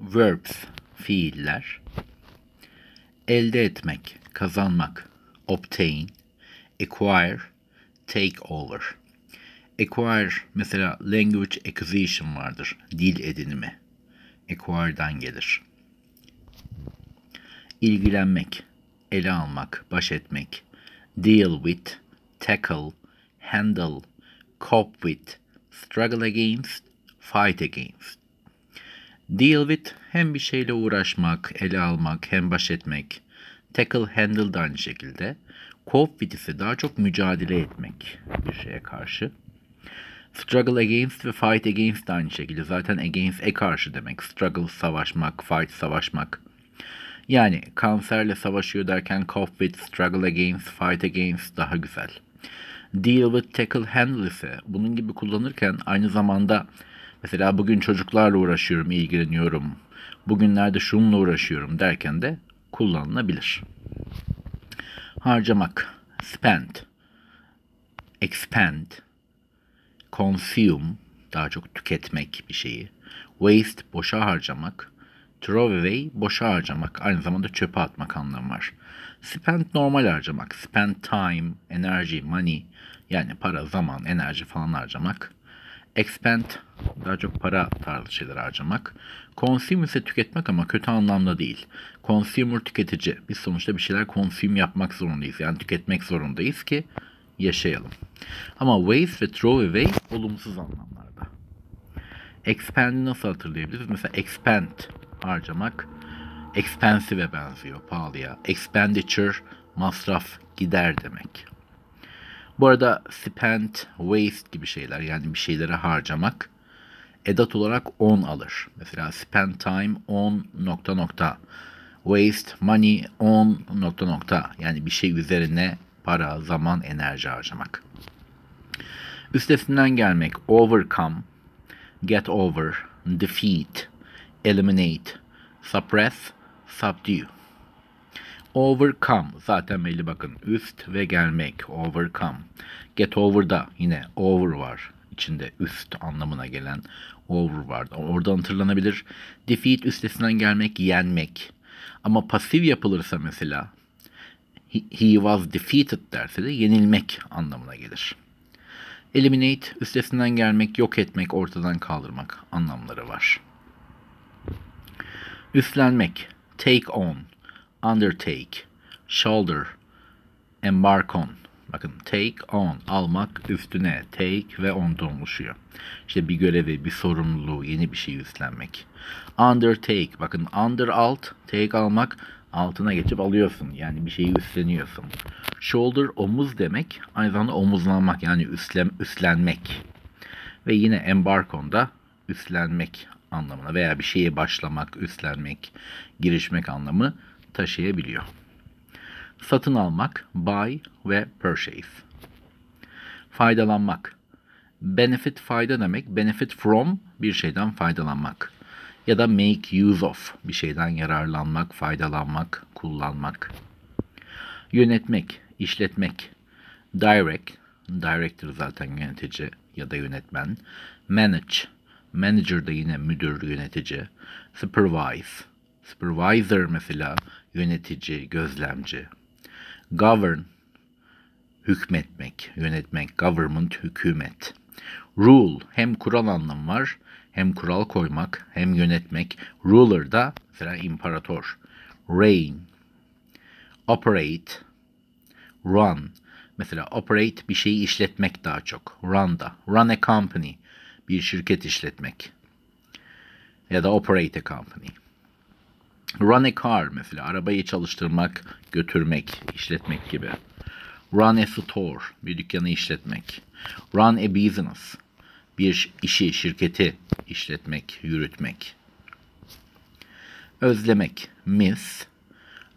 verbs fiiller elde etmek, kazanmak, obtain, acquire, take over. Acquire mesela language acquisition vardır. Dil edinimi. Acquire'dan gelir. İlgilenmek, ele almak, baş etmek. Deal with, tackle, handle, cope with, struggle against, fight against. Deal with hem bir şeyle uğraşmak, ele almak, hem baş etmek. Tackle handle da aynı şekilde. Cope with ise daha çok mücadele etmek bir şeye karşı. Struggle against ve fight against de aynı şekilde. Zaten against e karşı demek. Struggle savaşmak, fight savaşmak. Yani kanserle savaşıyor derken cope with, struggle against, fight against daha güzel. Deal with, tackle, handle ise bunun gibi kullanırken aynı zamanda Mesela bugün çocuklarla uğraşıyorum, ilgileniyorum. Bugünlerde şununla uğraşıyorum derken de kullanılabilir. Harcamak, spend, expand, consume, daha çok tüketmek bir şeyi. Waste, boşa harcamak. Throw away, boşa harcamak. Aynı zamanda çöpe atmak anlamı var. Spend, normal harcamak. Spend time, enerji, money. Yani para, zaman, enerji falan harcamak. Expand daha çok para tarzı şeyler harcamak. Consume ise tüketmek ama kötü anlamda değil. Consumer tüketici. Biz sonuçta bir şeyler consume yapmak zorundayız. Yani tüketmek zorundayız ki yaşayalım. Ama waste ve throw away olumsuz anlamlarda. Expand'i nasıl hatırlayabiliriz? Mesela expand harcamak expensive'e benziyor, pahalıya. Expenditure masraf, gider demek. Bu arada spend, waste gibi şeyler yani bir şeylere harcamak edat olarak on alır. Mesela spend time on nokta nokta. Waste money on nokta nokta. Yani bir şey üzerine para, zaman, enerji harcamak. Üstesinden gelmek, overcome, get over, defeat, eliminate, suppress, subdue. Overcome zaten belli bakın. Üst ve gelmek. Overcome. Get over da yine over var. içinde üst anlamına gelen over var. Orada hatırlanabilir. Defeat üstesinden gelmek, yenmek. Ama pasif yapılırsa mesela he was defeated derse de yenilmek anlamına gelir. Eliminate üstesinden gelmek, yok etmek, ortadan kaldırmak anlamları var. Üstlenmek, take on undertake, shoulder, embark on. Bakın take on almak üstüne take ve on'dan oluşuyor. İşte bir görevi, bir sorumluluğu, yeni bir şey üstlenmek. Undertake bakın under alt take almak altına geçip alıyorsun. Yani bir şeyi üstleniyorsun. Shoulder omuz demek. Aynı zamanda omuzlanmak yani üstlen, üstlenmek. Ve yine embark on da üstlenmek anlamına veya bir şeye başlamak, üstlenmek, girişmek anlamı taşıyabiliyor. Satın almak, buy ve purchase. Faydalanmak. Benefit fayda demek. Benefit from bir şeyden faydalanmak. Ya da make use of bir şeyden yararlanmak, faydalanmak, kullanmak. Yönetmek, işletmek. Direct, director zaten yönetici ya da yönetmen. Manage, manager da yine müdür, yönetici. Supervise, supervisor mesela yönetici, gözlemci. Govern, hükmetmek, yönetmek, government, hükümet. Rule, hem kural anlamı var, hem kural koymak, hem yönetmek. Ruler da mesela imparator. Reign, operate, run. Mesela operate bir şeyi işletmek daha çok. Run da. Run a company, bir şirket işletmek. Ya da operate a company. Run a car mesela arabayı çalıştırmak, götürmek, işletmek gibi. Run a store bir dükkanı işletmek. Run a business bir işi, şirketi işletmek, yürütmek. Özlemek, miss,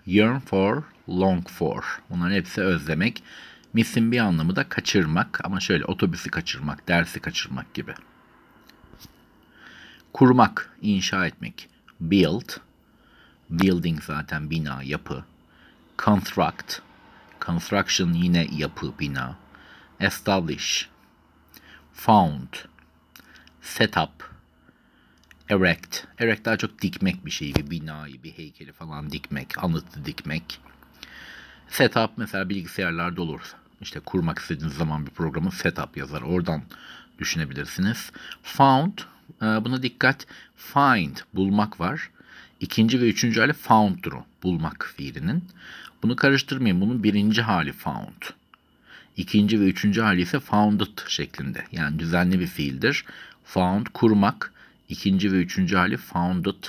yearn for, long for. Bunların hepsi özlemek. Miss'in bir anlamı da kaçırmak ama şöyle otobüsü kaçırmak, dersi kaçırmak gibi. Kurmak, inşa etmek. Build, Building zaten bina, yapı. Construct. Construction yine yapı, bina. Establish. Found. set up, Erect. Erect daha çok dikmek bir şeyi, bir binayı, bir heykeli falan dikmek, anıtı dikmek. Set up mesela bilgisayarlarda olur. İşte kurmak istediğiniz zaman bir programı up yazar. Oradan düşünebilirsiniz. Found, e, buna dikkat. Find, bulmak var. İkinci ve üçüncü hali found'dur o. Bulmak fiilinin. Bunu karıştırmayın. Bunun birinci hali found. İkinci ve üçüncü hali ise founded şeklinde. Yani düzenli bir fiildir. Found kurmak. İkinci ve üçüncü hali founded.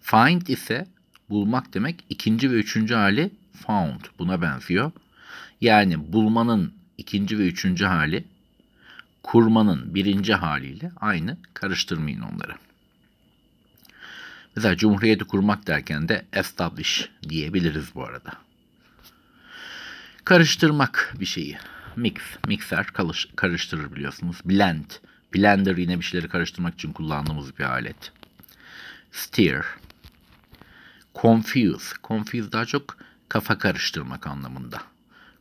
Find ise bulmak demek. İkinci ve üçüncü hali found. Buna benziyor. Yani bulmanın ikinci ve üçüncü hali kurmanın birinci haliyle aynı karıştırmayın onları. Mesela cumhuriyeti kurmak derken de establish diyebiliriz bu arada. Karıştırmak bir şeyi. Mix, mixer karıştırır biliyorsunuz. Blend, blender yine bir şeyleri karıştırmak için kullandığımız bir alet. Steer, confuse. Confuse daha çok kafa karıştırmak anlamında.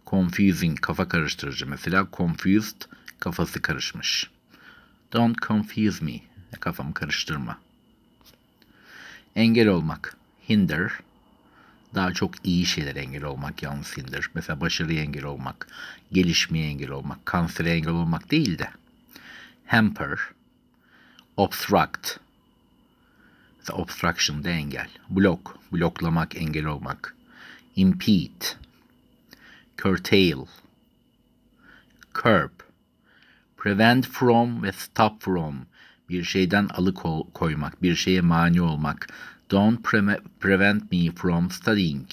Confusing kafa karıştırıcı mesela confused kafası karışmış. Don't confuse me. Kafamı karıştırma engel olmak. Hinder. Daha çok iyi şeyler engel olmak yalnız hinder. Mesela başarıya engel olmak, gelişmeye engel olmak, kansere engel olmak değil de. Hamper. Obstruct. Mesela obstruction de engel. block, Bloklamak, engel olmak. Impede. Curtail. Curb. Prevent from ve stop from bir şeyden alıkoymak, bir şeye mani olmak. Don't pre prevent me from studying.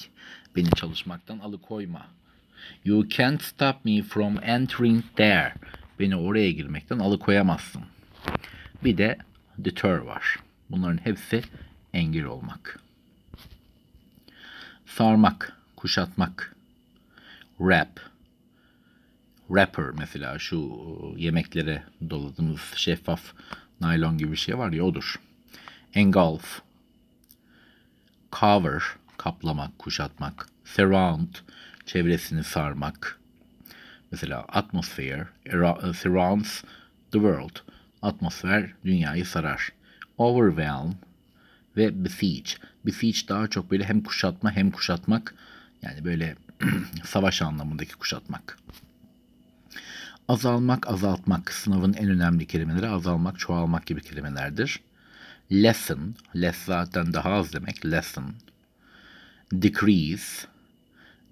Beni çalışmaktan alıkoyma. You can't stop me from entering there. Beni oraya girmekten alıkoyamazsın. Bir de deter var. Bunların hepsi engel olmak. Sarmak, kuşatmak. Wrap. Wrapper mesela şu ıı, yemeklere doladığımız şeffaf Naylon gibi bir şey var ya odur. Engulf. Cover. Kaplamak, kuşatmak. Surround. Çevresini sarmak. Mesela atmosphere surrounds the world. Atmosfer dünyayı sarar. Overwhelm ve besiege. Besiege daha çok böyle hem kuşatma hem kuşatmak. Yani böyle savaş anlamındaki kuşatmak. Azalmak, azaltmak sınavın en önemli kelimeleri azalmak, çoğalmak gibi kelimelerdir. Lessen, less zaten daha az demek, Lessen, Decrease,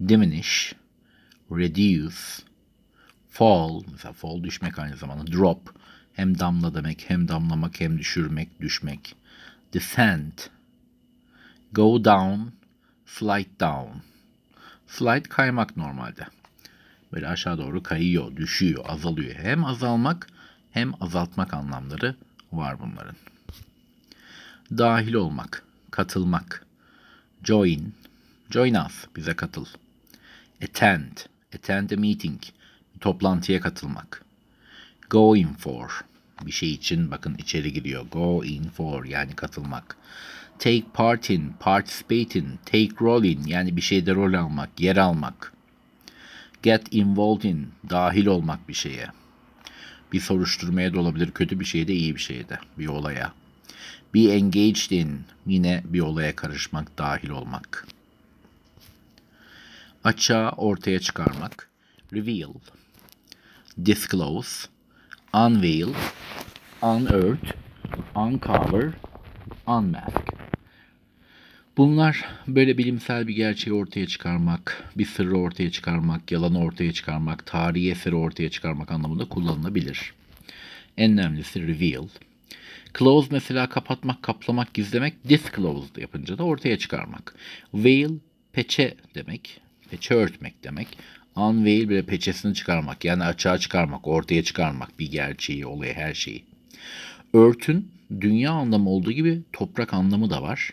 diminish, reduce, fall, mesela fall düşmek aynı zamanda, drop, hem damla demek, hem damlamak, hem düşürmek, düşmek. Descend, go down, slide down. Slide kaymak normalde. Böyle aşağı doğru kayıyor, düşüyor, azalıyor. Hem azalmak hem azaltmak anlamları var bunların. Dahil olmak, katılmak. Join, join us, bize katıl. Attend, attend a meeting, bir toplantıya katılmak. Go in for, bir şey için bakın içeri giriyor. Go in for yani katılmak. Take part in, participate in, take role in yani bir şeyde rol almak, yer almak get involved in dahil olmak bir şeye. Bir soruşturmaya da olabilir. Kötü bir şeye de iyi bir şeye de. Bir olaya. Be engaged in yine bir olaya karışmak, dahil olmak. Açığa ortaya çıkarmak. Reveal. Disclose. Unveil. Unearth. Uncover. Unmask. Bunlar böyle bilimsel bir gerçeği ortaya çıkarmak, bir sırrı ortaya çıkarmak, yalanı ortaya çıkarmak, tarihi eseri ortaya çıkarmak anlamında kullanılabilir. En önemlisi reveal. Close mesela kapatmak, kaplamak, gizlemek, disclose yapınca da ortaya çıkarmak. Veil peçe demek, peçe örtmek demek. Unveil bile peçesini çıkarmak, yani açığa çıkarmak, ortaya çıkarmak bir gerçeği, olayı, her şeyi. Örtün dünya anlamı olduğu gibi toprak anlamı da var.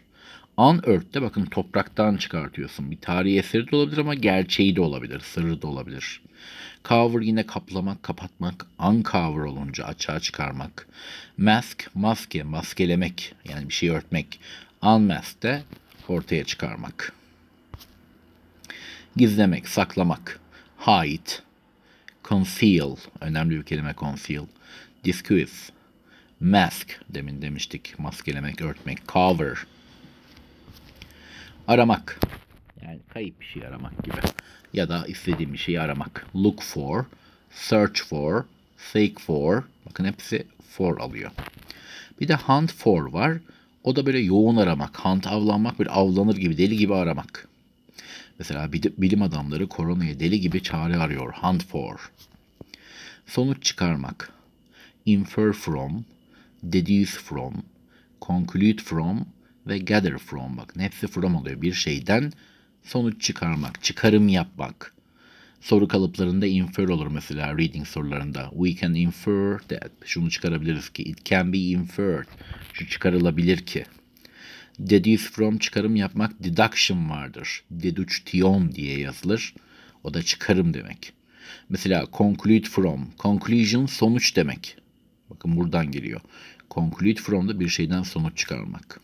Unearth'te bakın topraktan çıkartıyorsun. Bir tarihi eseri de olabilir ama gerçeği de olabilir, sırrı da olabilir. Cover yine kaplamak, kapatmak. Uncover olunca açığa çıkarmak. Mask, maske, maskelemek. Yani bir şey örtmek. Unmask de ortaya çıkarmak. Gizlemek, saklamak. Hide. Conceal. Önemli bir kelime conceal. Disguise. Mask. Demin demiştik. Maskelemek, örtmek. Cover. Cover Aramak. Yani kayıp bir şey aramak gibi. Ya da istediğim bir şeyi aramak. Look for, search for, seek for. Bakın hepsi for alıyor. Bir de hunt for var. O da böyle yoğun aramak, hunt avlanmak, bir avlanır gibi, deli gibi aramak. Mesela bilim adamları koronaya deli gibi çare arıyor. Hunt for. Sonuç çıkarmak. Infer from, deduce from, conclude from, ve gather from bak. Hepsi from oluyor. Bir şeyden sonuç çıkarmak, çıkarım yapmak. Soru kalıplarında infer olur mesela reading sorularında. We can infer that. Şunu çıkarabiliriz ki. It can be inferred. Şu çıkarılabilir ki. Deduce from çıkarım yapmak deduction vardır. Deduction diye yazılır. O da çıkarım demek. Mesela conclude from. Conclusion sonuç demek. Bakın buradan geliyor. Conclude from da bir şeyden sonuç çıkarmak.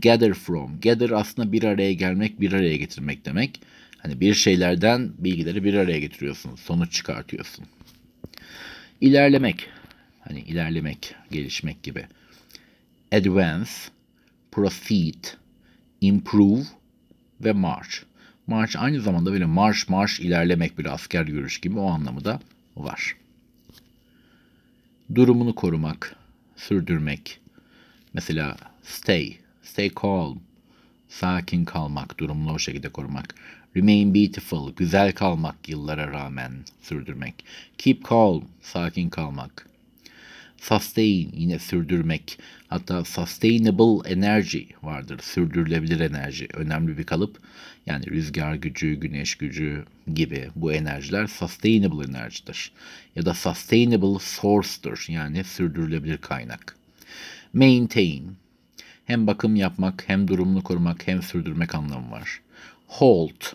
Gather from. Gather aslında bir araya gelmek, bir araya getirmek demek. Hani bir şeylerden bilgileri bir araya getiriyorsun. Sonuç çıkartıyorsun. İlerlemek. Hani ilerlemek, gelişmek gibi. Advance, proceed, improve ve march. March aynı zamanda böyle marş marş ilerlemek bir asker yürüyüş gibi o anlamı da var. Durumunu korumak, sürdürmek. Mesela stay, Stay calm. Sakin kalmak, durumunu o şekilde korumak. Remain beautiful, güzel kalmak yıllara rağmen sürdürmek. Keep calm, sakin kalmak. Sustain, yine sürdürmek. Hatta sustainable energy vardır, sürdürülebilir enerji. Önemli bir kalıp. Yani rüzgar gücü, güneş gücü gibi bu enerjiler sustainable enerjidir. Ya da sustainable source'dur, yani sürdürülebilir kaynak. Maintain, hem bakım yapmak, hem durumunu korumak, hem sürdürmek anlamı var. Halt.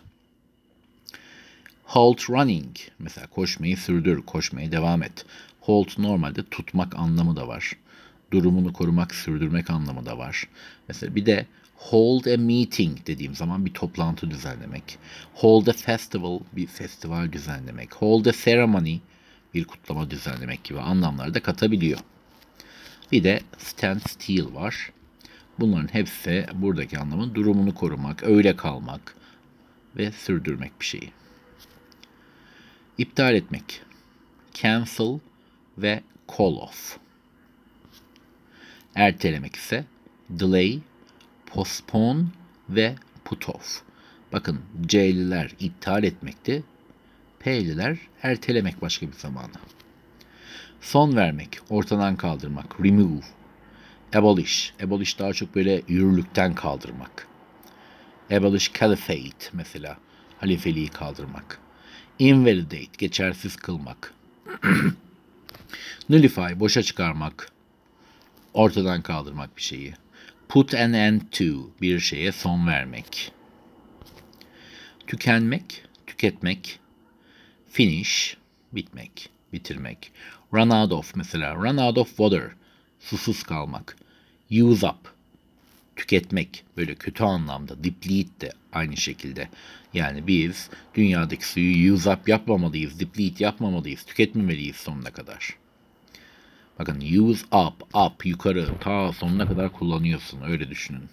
Halt running. Mesela koşmayı sürdür, koşmaya devam et. Halt normalde tutmak anlamı da var. Durumunu korumak, sürdürmek anlamı da var. Mesela bir de hold a meeting dediğim zaman bir toplantı düzenlemek. Hold a festival bir festival düzenlemek. Hold a ceremony bir kutlama düzenlemek gibi anlamları da katabiliyor. Bir de stand still var. Bunların hepsi buradaki anlamın durumunu korumak, öyle kalmak ve sürdürmek bir şeyi. İptal etmek. Cancel ve call off. Ertelemek ise delay, postpone ve put off. Bakın C'liler iptal etmekti. P'liler ertelemek başka bir zamanda. Son vermek, ortadan kaldırmak, remove abolish. Abolish daha çok böyle yürürlükten kaldırmak. Abolish caliphate mesela. Halifeliği kaldırmak. Invalidate, geçersiz kılmak. Nullify, boşa çıkarmak. Ortadan kaldırmak bir şeyi. Put an end to, bir şeye son vermek. Tükenmek, tüketmek. Finish, bitmek, bitirmek. Run out of mesela. Run out of water susuz kalmak. Use up, tüketmek böyle kötü anlamda, deplete de aynı şekilde. Yani biz dünyadaki suyu use up yapmamalıyız, deplete yapmamalıyız, tüketmemeliyiz sonuna kadar. Bakın use up, up yukarı ta sonuna kadar kullanıyorsun öyle düşünün.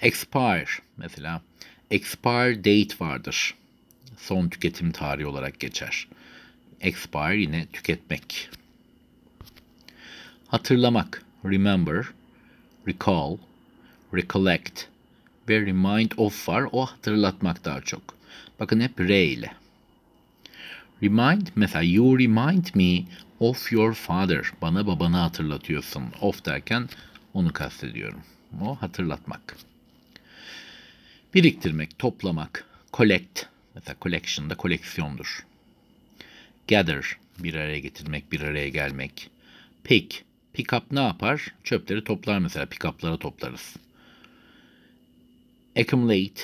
Expire mesela expire date vardır. Son tüketim tarihi olarak geçer. Expire yine tüketmek. Hatırlamak, remember, recall, recollect ve remind of var. O hatırlatmak daha çok. Bakın hep R ile. Remind mesela you remind me of your father. Bana babanı hatırlatıyorsun. Of derken onu kastediyorum. O hatırlatmak. Biriktirmek, toplamak, collect. Mesela collection da koleksiyondur. Gather, bir araya getirmek, bir araya gelmek. Pick, Pickup ne yapar? Çöpleri toplar mesela. Pickup'lara toplarız. Accumulate.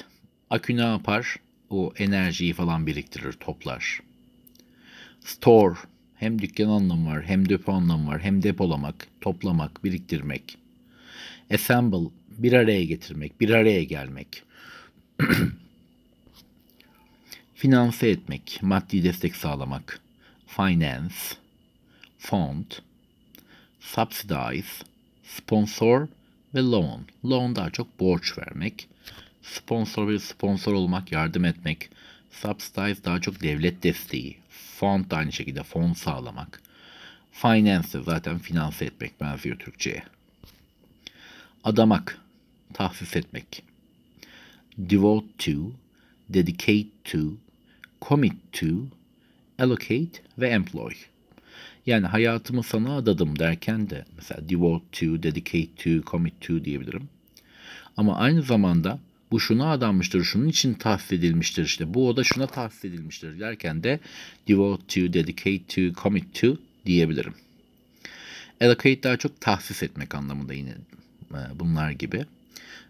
Akü ne yapar? O enerjiyi falan biriktirir, toplar. Store. Hem dükkan anlamı var, hem depo anlamı var, hem depolamak, toplamak, biriktirmek. Assemble. Bir araya getirmek, bir araya gelmek. Finanse etmek, maddi destek sağlamak. Finance. fund subsidize, sponsor ve loan. Loan daha çok borç vermek. Sponsor bir sponsor olmak, yardım etmek. Subsidize daha çok devlet desteği. Fond aynı şekilde fon sağlamak. Finance zaten finanse etmek benziyor Türkçe'ye. Adamak, tahsis etmek. Devote to, dedicate to, commit to, allocate ve employ. Yani hayatımı sana adadım derken de mesela devote to, dedicate to, commit to diyebilirim. Ama aynı zamanda bu şuna adanmıştır, şunun için tahsis edilmiştir işte, bu oda şuna tahsis edilmiştir derken de devote to, dedicate to, commit to diyebilirim. Allocate daha çok tahsis etmek anlamında yine e, bunlar gibi.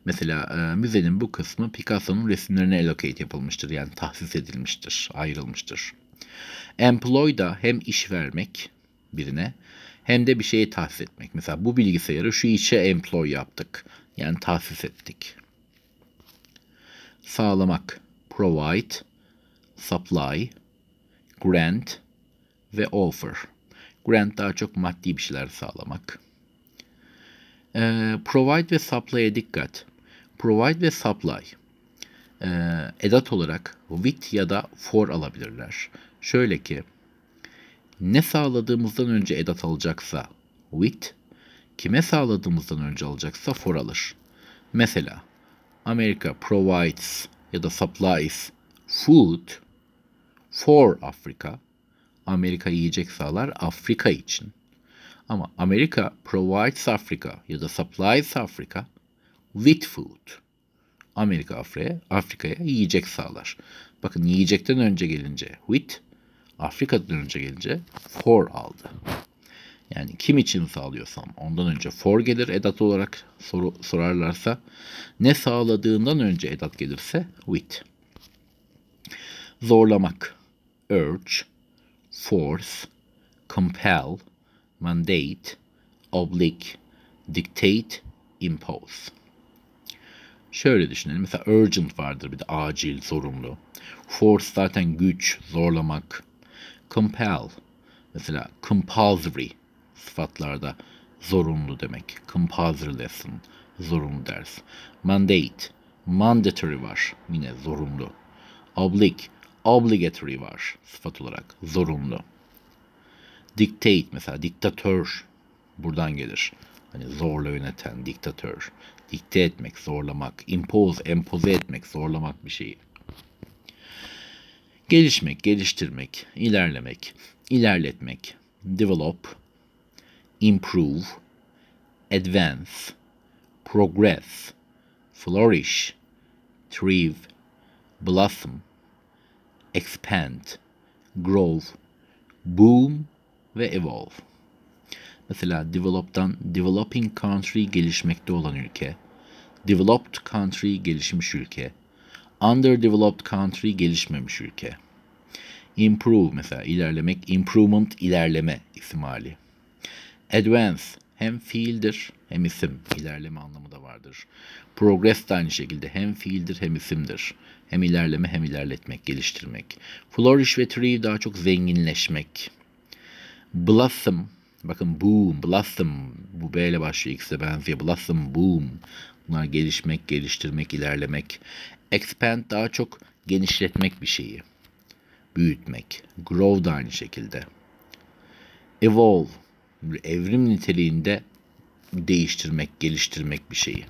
Mesela e, müzenin bu kısmı Picasso'nun resimlerine allocate yapılmıştır. Yani tahsis edilmiştir, ayrılmıştır. Employ da hem iş vermek birine hem de bir şeyi tahsis etmek. Mesela bu bilgisayarı şu işe employ yaptık. Yani tahsis ettik. Sağlamak. Provide, supply, grant ve offer. Grant daha çok maddi bir şeyler sağlamak. Ee, provide ve supply'e dikkat. Provide ve supply. Ee, edat olarak with ya da for alabilirler. Şöyle ki ne sağladığımızdan önce edat alacaksa with, kime sağladığımızdan önce alacaksa for alır. Mesela Amerika provides ya da supplies food for Afrika. Amerika yiyecek sağlar Afrika için. Ama Amerika provides Afrika ya da supplies Afrika with food. Amerika Afrika'ya Afrika'ya yiyecek sağlar. Bakın yiyecekten önce gelince with, Afrika'dan önce gelince for aldı. Yani kim için sağlıyorsam ondan önce for gelir edat olarak soru, sorarlarsa ne sağladığından önce edat gelirse with. Zorlamak, urge, force, compel, mandate, oblige, dictate, impose. Şöyle düşünelim. Mesela urgent vardır bir de acil, zorunlu. Force zaten güç, zorlamak, Compel. Mesela compulsory sıfatlarda zorunlu demek. Compulsory lesson. Zorunlu ders. Mandate. Mandatory var. Yine zorunlu. Oblique. Obligatory var. Sıfat olarak. Zorunlu. Dictate mesela diktatör buradan gelir. Hani zorla yöneten diktatör. Dikte etmek, zorlamak. Impose, empoze etmek, zorlamak bir şeyi. Gelişmek, geliştirmek, ilerlemek, ilerletmek, develop, improve, advance, progress, flourish, thrive, blossom, expand, grow, boom ve evolve. Mesela develop'tan developing country gelişmekte olan ülke, developed country gelişmiş ülke, Underdeveloped country gelişmemiş ülke. Improve mesela ilerlemek, improvement ilerleme ihtimali. Advance hem fiildir hem isim. ilerleme anlamı da vardır. Progress de aynı şekilde hem fiildir hem isimdir. Hem ilerleme hem ilerletmek, geliştirmek. Flourish ve thrive daha çok zenginleşmek. Blossom, bakın boom, blossom. Bu B ile başlıyor, ikisi benziyor. Blossom, boom. Bunlar gelişmek, geliştirmek, ilerlemek. Expand daha çok genişletmek bir şeyi. Büyütmek. Grow da aynı şekilde. Evolve. Evrim niteliğinde değiştirmek, geliştirmek bir şeyi.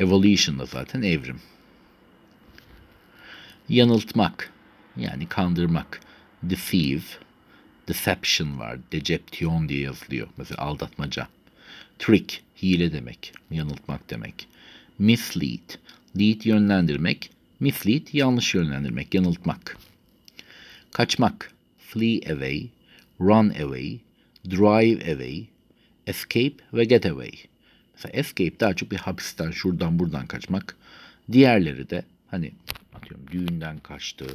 Evolution da zaten evrim. Yanıltmak. Yani kandırmak. Deceive. Deception var. Deception diye yazılıyor. Mesela aldatmaca. Trick hile demek, yanıltmak demek. Mislead, lead yönlendirmek, mislead yanlış yönlendirmek, yanıltmak. Kaçmak, flee away, run away, drive away, escape ve get away. Mesela escape daha çok bir hapisten şuradan buradan kaçmak. Diğerleri de hani atıyorum düğünden kaçtı,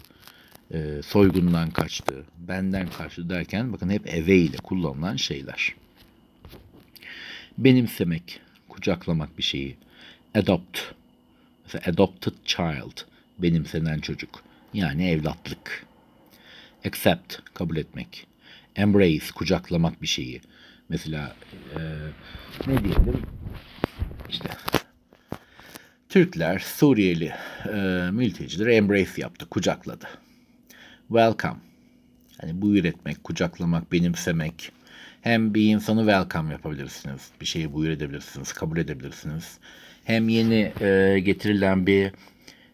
soygundan kaçtı, benden kaçtı derken bakın hep away ile kullanılan şeyler benimsemek, kucaklamak bir şeyi. Adopt. Mesela adopted child, benimsenen çocuk. Yani evlatlık. Accept, kabul etmek. Embrace, kucaklamak bir şeyi. Mesela e, ne diyelim? İşte Türkler Suriyeli e, mültecileri embrace yaptı, kucakladı. Welcome. hani bu üretmek, kucaklamak, benimsemek, hem bir insanı welcome yapabilirsiniz. Bir şeyi buyur edebilirsiniz, kabul edebilirsiniz. Hem yeni e, getirilen bir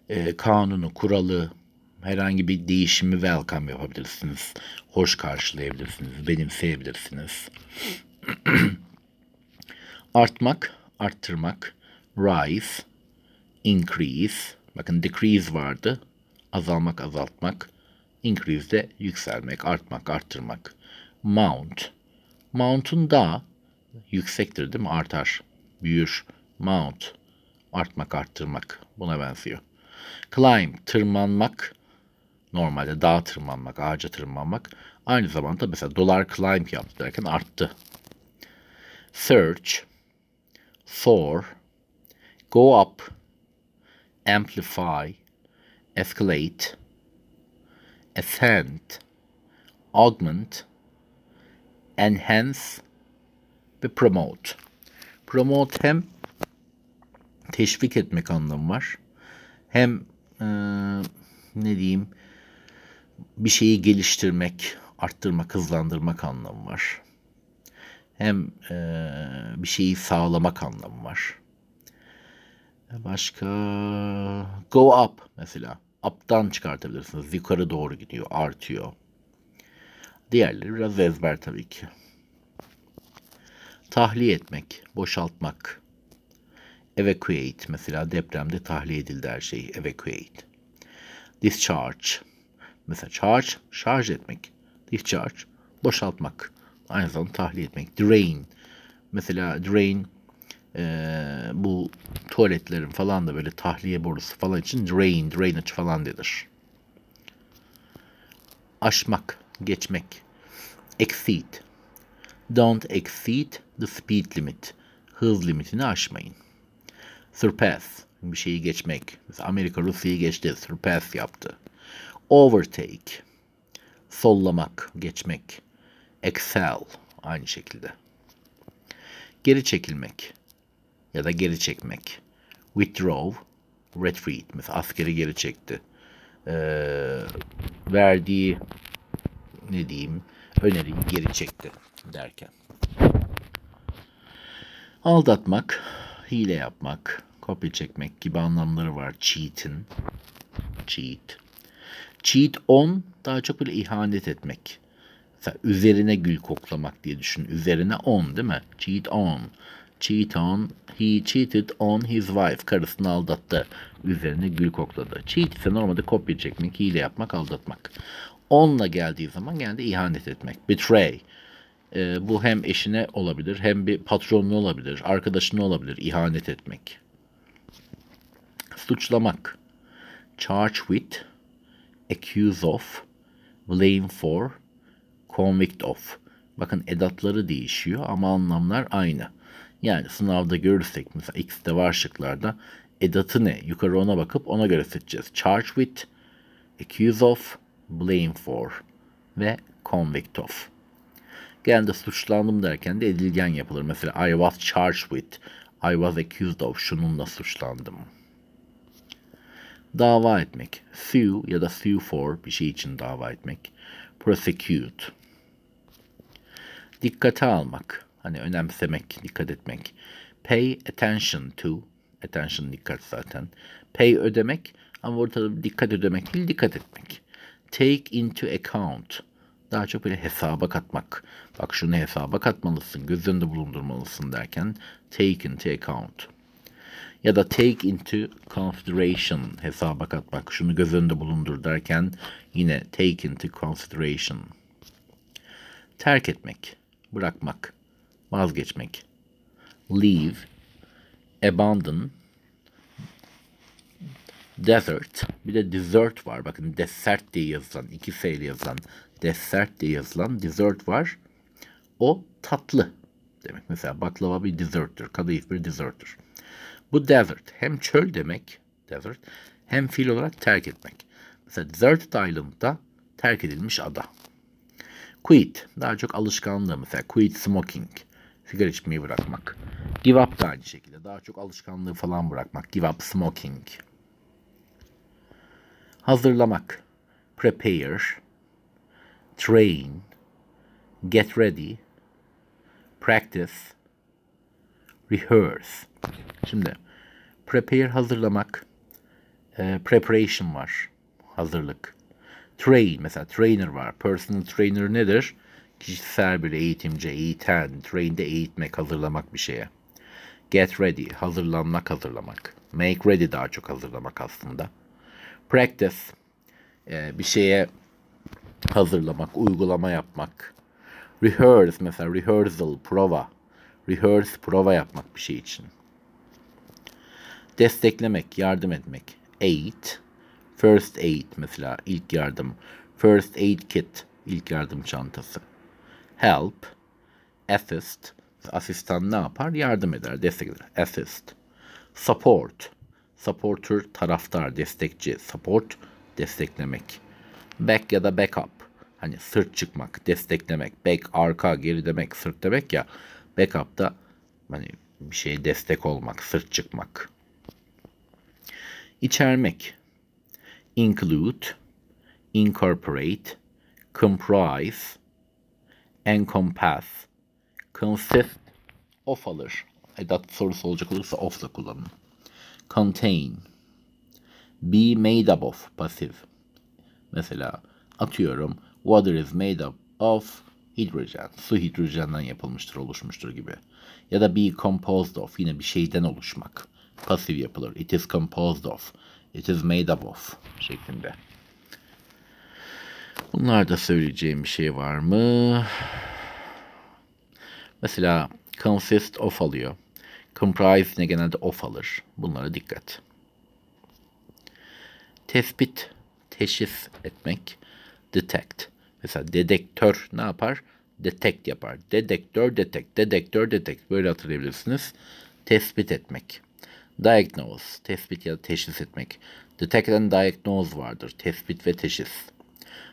e, kanunu, kuralı, herhangi bir değişimi welcome yapabilirsiniz. Hoş karşılayabilirsiniz, benimseyebilirsiniz. Artmak, arttırmak, rise, increase. Bakın decrease vardı. Azalmak, azaltmak. Increase de yükselmek, artmak, arttırmak. Mount, Mount'un da yüksektir değil mi? Artar, büyür. Mount, artmak, arttırmak buna benziyor. Climb, tırmanmak. Normalde dağa tırmanmak, ağaca tırmanmak. Aynı zamanda mesela dolar climb yaptı derken arttı. Search, for, go up, amplify, escalate, ascend, augment, enhance ve promote. Promote hem teşvik etmek anlamı var. Hem e, ne diyeyim bir şeyi geliştirmek, arttırmak, hızlandırmak anlamı var. Hem e, bir şeyi sağlamak anlamı var. Başka go up mesela. Up'tan çıkartabilirsiniz. Yukarı doğru gidiyor, artıyor. Diğerleri biraz ezber tabii ki. Tahliye etmek, boşaltmak. Evacuate mesela depremde tahliye edildi her şey. Evacuate. Discharge. Mesela charge, şarj etmek. Discharge, boşaltmak. Aynı zamanda tahliye etmek. Drain. Mesela drain ee, bu tuvaletlerin falan da böyle tahliye borusu falan için drain, drainage falan denir. Aşmak geçmek. Exceed. Don't exceed the speed limit. Hız limitini aşmayın. Surpass. Bir şeyi geçmek. Mesela Amerika Rusya'yı geçti. Surpass yaptı. Overtake. Sollamak, geçmek. Excel. Aynı şekilde. Geri çekilmek ya da geri çekmek. Withdraw, retreat. Mesela askeri geri çekti. Ee, verdiği ne diyeyim öneriyi geri çekti derken. Aldatmak, hile yapmak, kopya çekmek gibi anlamları var cheat'in. Cheat. Cheat on daha çok böyle ihanet etmek. Mesela üzerine gül koklamak diye düşün. Üzerine on değil mi? Cheat on. Cheat on. He cheated on his wife. Karısını aldattı. Üzerine gül kokladı. Cheat ise normalde kopya çekmek, hile yapmak, aldatmak onla geldiği zaman yani ihanet etmek. Betray. E, bu hem eşine olabilir hem bir patronuna olabilir, arkadaşına olabilir ihanet etmek. Suçlamak. Charge with, accuse of, blame for, convict of. Bakın edatları değişiyor ama anlamlar aynı. Yani sınavda görürsek mesela X'de var şıklarda edatı ne? Yukarı ona bakıp ona göre seçeceğiz. Charge with, accuse of, blame for ve convict of. Genelde suçlandım derken de edilgen yapılır. Mesela I was charged with, I was accused of, şununla suçlandım. Dava etmek, sue ya da sue for bir şey için dava etmek. Prosecute. Dikkate almak, hani önemsemek, dikkat etmek. Pay attention to, attention dikkat zaten. Pay ödemek ama ortada dikkat ödemek değil, dikkat etmek take into account. Daha çok böyle hesaba katmak. Bak şunu hesaba katmalısın, göz önünde bulundurmalısın derken take into account. Ya da take into consideration hesaba katmak. Şunu göz önünde bulundur derken yine take into consideration. Terk etmek, bırakmak, vazgeçmek. Leave, abandon, Desert. Bir de dessert var. Bakın dessert diye yazılan. iki seyle yazılan. Dessert diye yazılan dessert var. O tatlı. Demek mesela baklava bir dessert'tür. Kadayıf bir dessert'tür. Bu desert. Hem çöl demek. Desert. Hem fiil olarak terk etmek. Mesela Desert Island'da terk edilmiş ada. Quit. Daha çok alışkanlığı mesela. Quit smoking. Sigara içmeyi bırakmak. Give up da aynı şekilde. Daha çok alışkanlığı falan bırakmak. Give up smoking hazırlamak, prepare, train, get ready, practice, rehearse. Şimdi prepare hazırlamak, e, preparation var, hazırlık. Train, mesela trainer var. Personal trainer nedir? Kişisel bir eğitimci, eğiten, train'de eğitmek, hazırlamak bir şeye. Get ready, hazırlanmak, hazırlamak. Make ready daha çok hazırlamak aslında. Practice e, bir şeye hazırlamak, uygulama yapmak. Rehearse mesela rehearsal, prova. Rehearse, prova yapmak bir şey için. Desteklemek, yardım etmek. Aid. First aid mesela ilk yardım. First aid kit ilk yardım çantası. Help. Assist. Asistan ne yapar? Yardım eder, destekler. Assist. Support Supporter taraftar, destekçi. Support desteklemek. Back ya da backup. Hani sırt çıkmak, desteklemek. Back arka, geri demek, sırt demek ya. Backup da hani bir şeye destek olmak, sırt çıkmak. İçermek. Include, incorporate, comprise, encompass, consist, of alır. Edat sorusu olacak olursa of da kullanın contain, be made up of pasif. Mesela atıyorum water is made up of hidrojen. Su hidrojenden yapılmıştır, oluşmuştur gibi. Ya da be composed of yine bir şeyden oluşmak. Pasif yapılır. It is composed of. It is made up of şeklinde. Bunlarda söyleyeceğim bir şey var mı? Mesela consist of alıyor. Comprise ne genelde off alır. Bunlara dikkat. Tespit, teşhis etmek. Detect. Mesela dedektör ne yapar? Detect yapar. Dedektör, detect, dedektör, detect. Böyle hatırlayabilirsiniz. Tespit etmek. Diagnose, tespit ya da teşhis etmek. Detect and diagnose vardır. Tespit ve teşhis.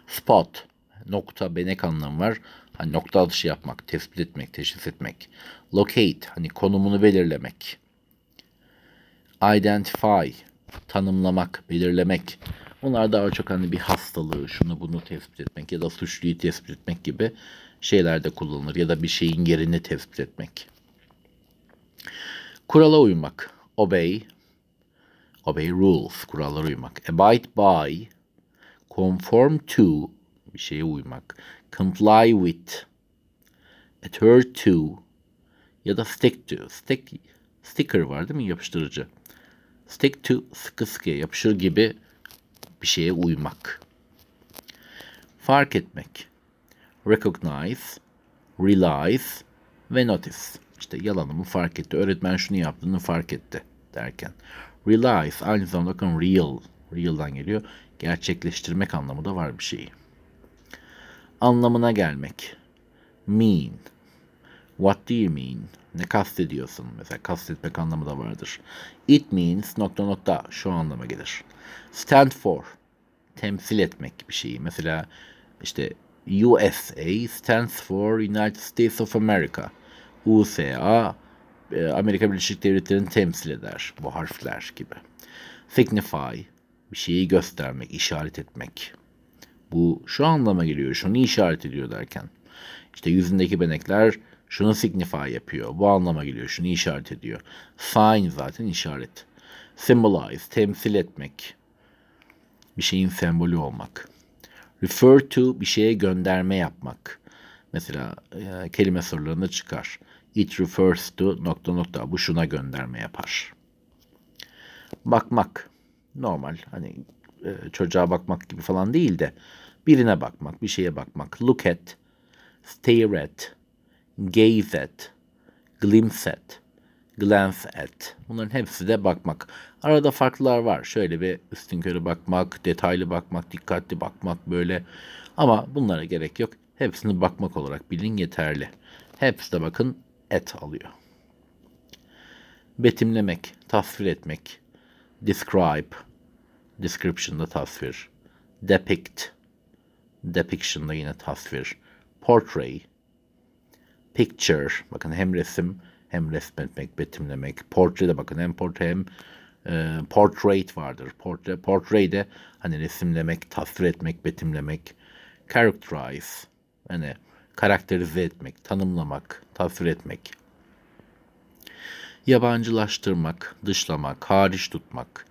Spot, nokta, benek anlamı var hani nokta atışı yapmak, tespit etmek, teşhis etmek. Locate hani konumunu belirlemek. Identify tanımlamak, belirlemek. Bunlar daha çok hani bir hastalığı, şunu bunu tespit etmek ya da suçluyu tespit etmek gibi şeylerde kullanılır ya da bir şeyin yerini tespit etmek. Kurala uymak, obey, obey rules, kurallara uymak, abide by, conform to, bir şeye uymak, comply with, adhere to ya da stick to. Stick, sticker var değil mi? Yapıştırıcı. Stick to sıkı sıkı yapışır gibi bir şeye uymak. Fark etmek. Recognize, realize ve notice. İşte yalanımı fark etti. Öğretmen şunu yaptığını fark etti derken. Realize aynı zamanda bakın real. Real'dan geliyor. Gerçekleştirmek anlamı da var bir şeyi anlamına gelmek. Mean. What do you mean? Ne kastediyorsun? Mesela kastetmek anlamı da vardır. It means nokta nokta şu anlama gelir. Stand for. Temsil etmek bir şeyi. Mesela işte USA stands for United States of America. USA e, Amerika Birleşik Devletleri'ni temsil eder bu harfler gibi. Signify bir şeyi göstermek, işaret etmek. Bu şu anlama geliyor, şunu işaret ediyor derken. İşte yüzündeki benekler şunu signify yapıyor, bu anlama geliyor, şunu işaret ediyor. Sign zaten işaret. Symbolize, temsil etmek. Bir şeyin sembolü olmak. Refer to, bir şeye gönderme yapmak. Mesela e, kelime sorularında çıkar. It refers to nokta nokta. Bu şuna gönderme yapar. Bakmak. Normal. Hani e, çocuğa bakmak gibi falan değil de birine bakmak, bir şeye bakmak. Look at, stare at, gaze at, glimpse at, glance at. Bunların hepsi de bakmak. Arada farklılar var. Şöyle bir üstünkörü bakmak, detaylı bakmak, dikkatli bakmak böyle. Ama bunlara gerek yok. Hepsini bakmak olarak bilin yeterli. Hepsi de bakın et alıyor. Betimlemek, tasvir etmek, describe, Description'da tasvir. Depict. Depiction'da yine tasvir. Portray. Picture. Bakın hem resim hem resmetmek, betimlemek. Portre de bakın hem portre hem e, portrait vardır. portrait portray de hani resimlemek, tasvir etmek, betimlemek. Characterize. hani karakterize etmek, tanımlamak, tasvir etmek. Yabancılaştırmak, dışlamak, hariç tutmak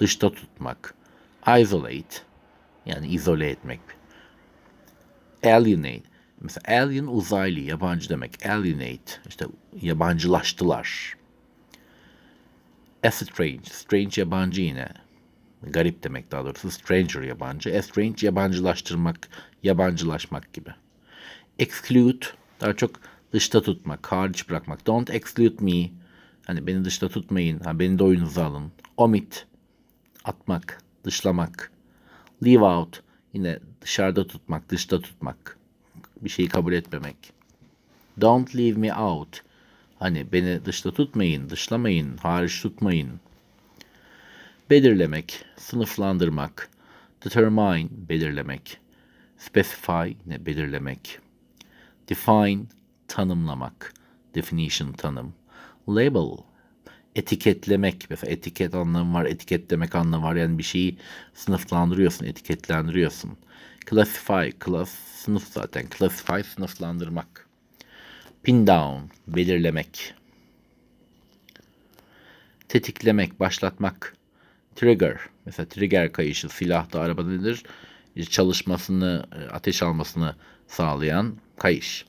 dışta tutmak. Isolate yani izole etmek. Alienate mesela alien uzaylı yabancı demek. Alienate işte yabancılaştılar. Estrange, strange yabancı yine. Garip demek daha doğrusu. Stranger yabancı. Estrange yabancılaştırmak, yabancılaşmak gibi. Exclude daha çok dışta tutmak, hariç bırakmak. Don't exclude me. Hani beni dışta tutmayın. Ha, beni de oyunuza alın. Omit atmak, dışlamak. Leave out yine dışarıda tutmak, dışta tutmak. Bir şeyi kabul etmemek. Don't leave me out. Hani beni dışta tutmayın, dışlamayın, hariç tutmayın. Belirlemek, sınıflandırmak. Determine, belirlemek. Specify, ne belirlemek. Define, tanımlamak. Definition, tanım. Label, etiketlemek mesela etiket anlamı var, etiketlemek anlamı var. Yani bir şeyi sınıflandırıyorsun, etiketlendiriyorsun. Classify, class sınıf zaten. Classify sınıflandırmak. Pin down belirlemek. Tetiklemek, başlatmak. Trigger mesela trigger kayışı silahta arabada nedir? E, çalışmasını, e, ateş almasını sağlayan kayış.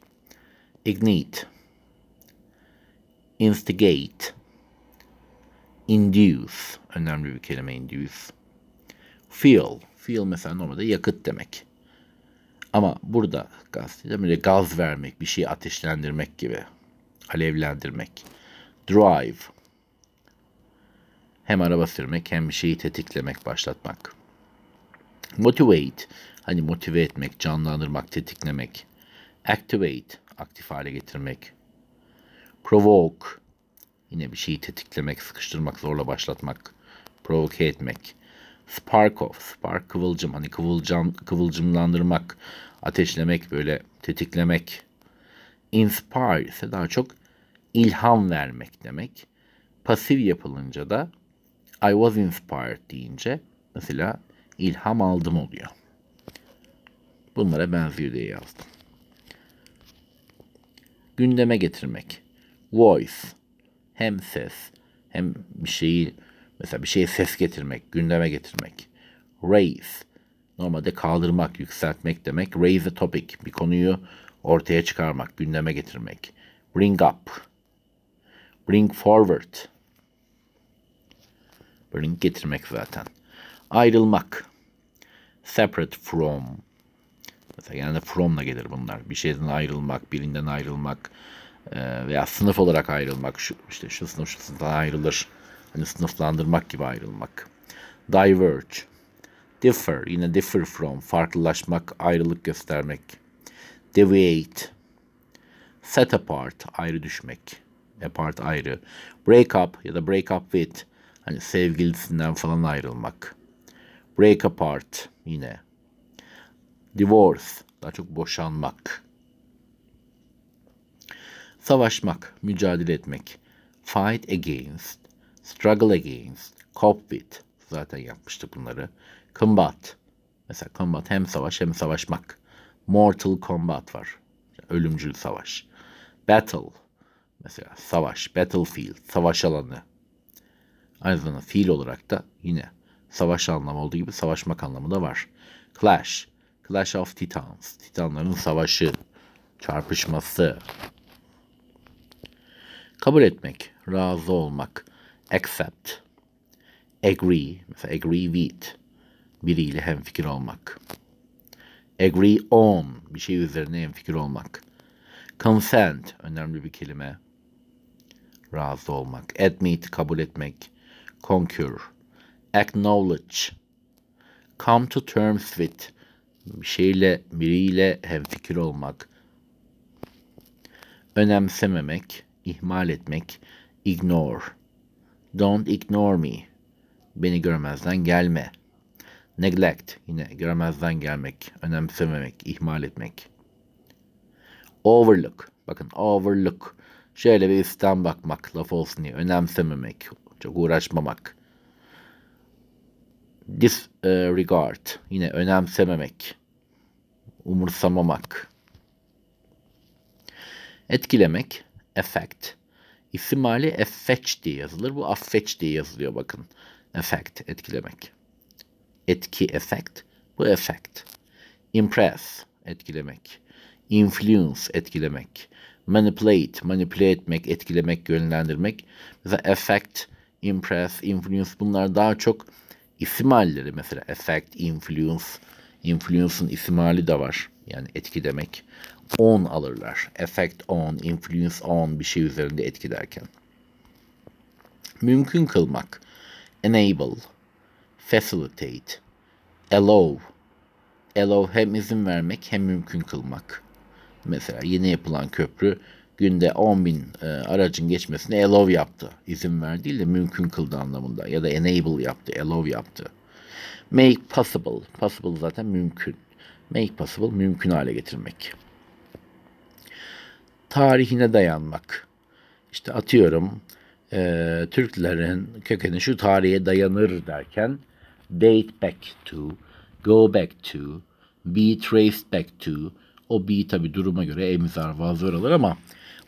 Ignite. Instigate Induce. Önemli bir kelime induce. Fuel. Fuel mesela normalde yakıt demek. Ama burada gaz, böyle gaz vermek, bir şeyi ateşlendirmek gibi. Alevlendirmek. Drive. Hem araba sürmek hem bir şeyi tetiklemek, başlatmak. Motivate. Hani motive etmek, canlandırmak, tetiklemek. Activate. Aktif hale getirmek. Provoke Yine bir şeyi tetiklemek, sıkıştırmak, zorla başlatmak, provoke etmek. Spark of, spark kıvılcım. Hani kıvılcım, kıvılcımlandırmak, ateşlemek, böyle tetiklemek. Inspire ise daha çok ilham vermek demek. Pasif yapılınca da I was inspired deyince mesela ilham aldım oluyor. Bunlara benziyor diye yazdım. Gündeme getirmek. Voice hem ses hem bir şeyi mesela bir şeye ses getirmek, gündeme getirmek. Raise normalde kaldırmak, yükseltmek demek. Raise a topic bir konuyu ortaya çıkarmak, gündeme getirmek. Bring up. Bring forward. Bring getirmek zaten. Ayrılmak. Separate from. Mesela genelde from'la gelir bunlar. Bir şeyden ayrılmak, birinden ayrılmak, ee, veya sınıf olarak ayrılmak şu, işte şu sınıf şu sınıftan ayrılır hani sınıflandırmak gibi ayrılmak diverge differ yine differ from farklılaşmak ayrılık göstermek deviate set apart ayrı düşmek apart ayrı break up ya da break up with hani sevgilisinden falan ayrılmak break apart yine divorce daha çok boşanmak savaşmak, mücadele etmek. Fight against, struggle against, cope with. Zaten yapmıştık bunları. Combat. Mesela combat hem savaş hem savaşmak. Mortal combat var. Ölümcül savaş. Battle. Mesela savaş, battlefield, savaş alanı. Aynı zamanda fiil olarak da yine savaş anlamı olduğu gibi savaşmak anlamı da var. Clash. Clash of Titans. Titanların savaşı, çarpışması, Kabul etmek, razı olmak. Accept, agree, mesela agree with, biriyle hemfikir olmak. Agree on, bir şey üzerine hemfikir olmak. Consent, önemli bir kelime. Razı olmak. Admit, kabul etmek. Concur, acknowledge. Come to terms with, bir şeyle, biriyle hemfikir olmak önemsememek, ihmal etmek, ignore. Don't ignore me. Beni görmezden gelme. Neglect yine görmezden gelmek, önemsememek, ihmal etmek. Overlook. Bakın overlook. Şöyle bir üstten bakmak, laf olsun diye önemsememek, çok uğraşmamak. Disregard. Yine önemsememek, umursamamak. Etkilemek, effect. İstimali effetch diye yazılır. Bu affetch diye yazılıyor bakın. Effect, etkilemek. Etki, effect. Bu effect. Impress, etkilemek. Influence, etkilemek. Manipulate, manipüle etmek, etkilemek, yönlendirmek. Mesela effect, impress, influence bunlar daha çok isim halleri. Mesela effect, influence, influence'ın isim hali de var. Yani etki demek on alırlar. Effect on, influence on bir şey üzerinde etki derken. Mümkün kılmak. Enable, facilitate, allow. Allow hem izin vermek hem mümkün kılmak. Mesela yeni yapılan köprü günde 10 bin e, aracın geçmesine allow yaptı. İzin ver değil de mümkün kıldı anlamında. Ya da enable yaptı, allow yaptı. Make possible. Possible zaten mümkün. Make possible mümkün hale getirmek tarihine dayanmak. İşte atıyorum e, Türklerin kökeni şu tarihe dayanır derken date back to, go back to, be traced back to, o be tabi duruma göre emzar vazör alır ama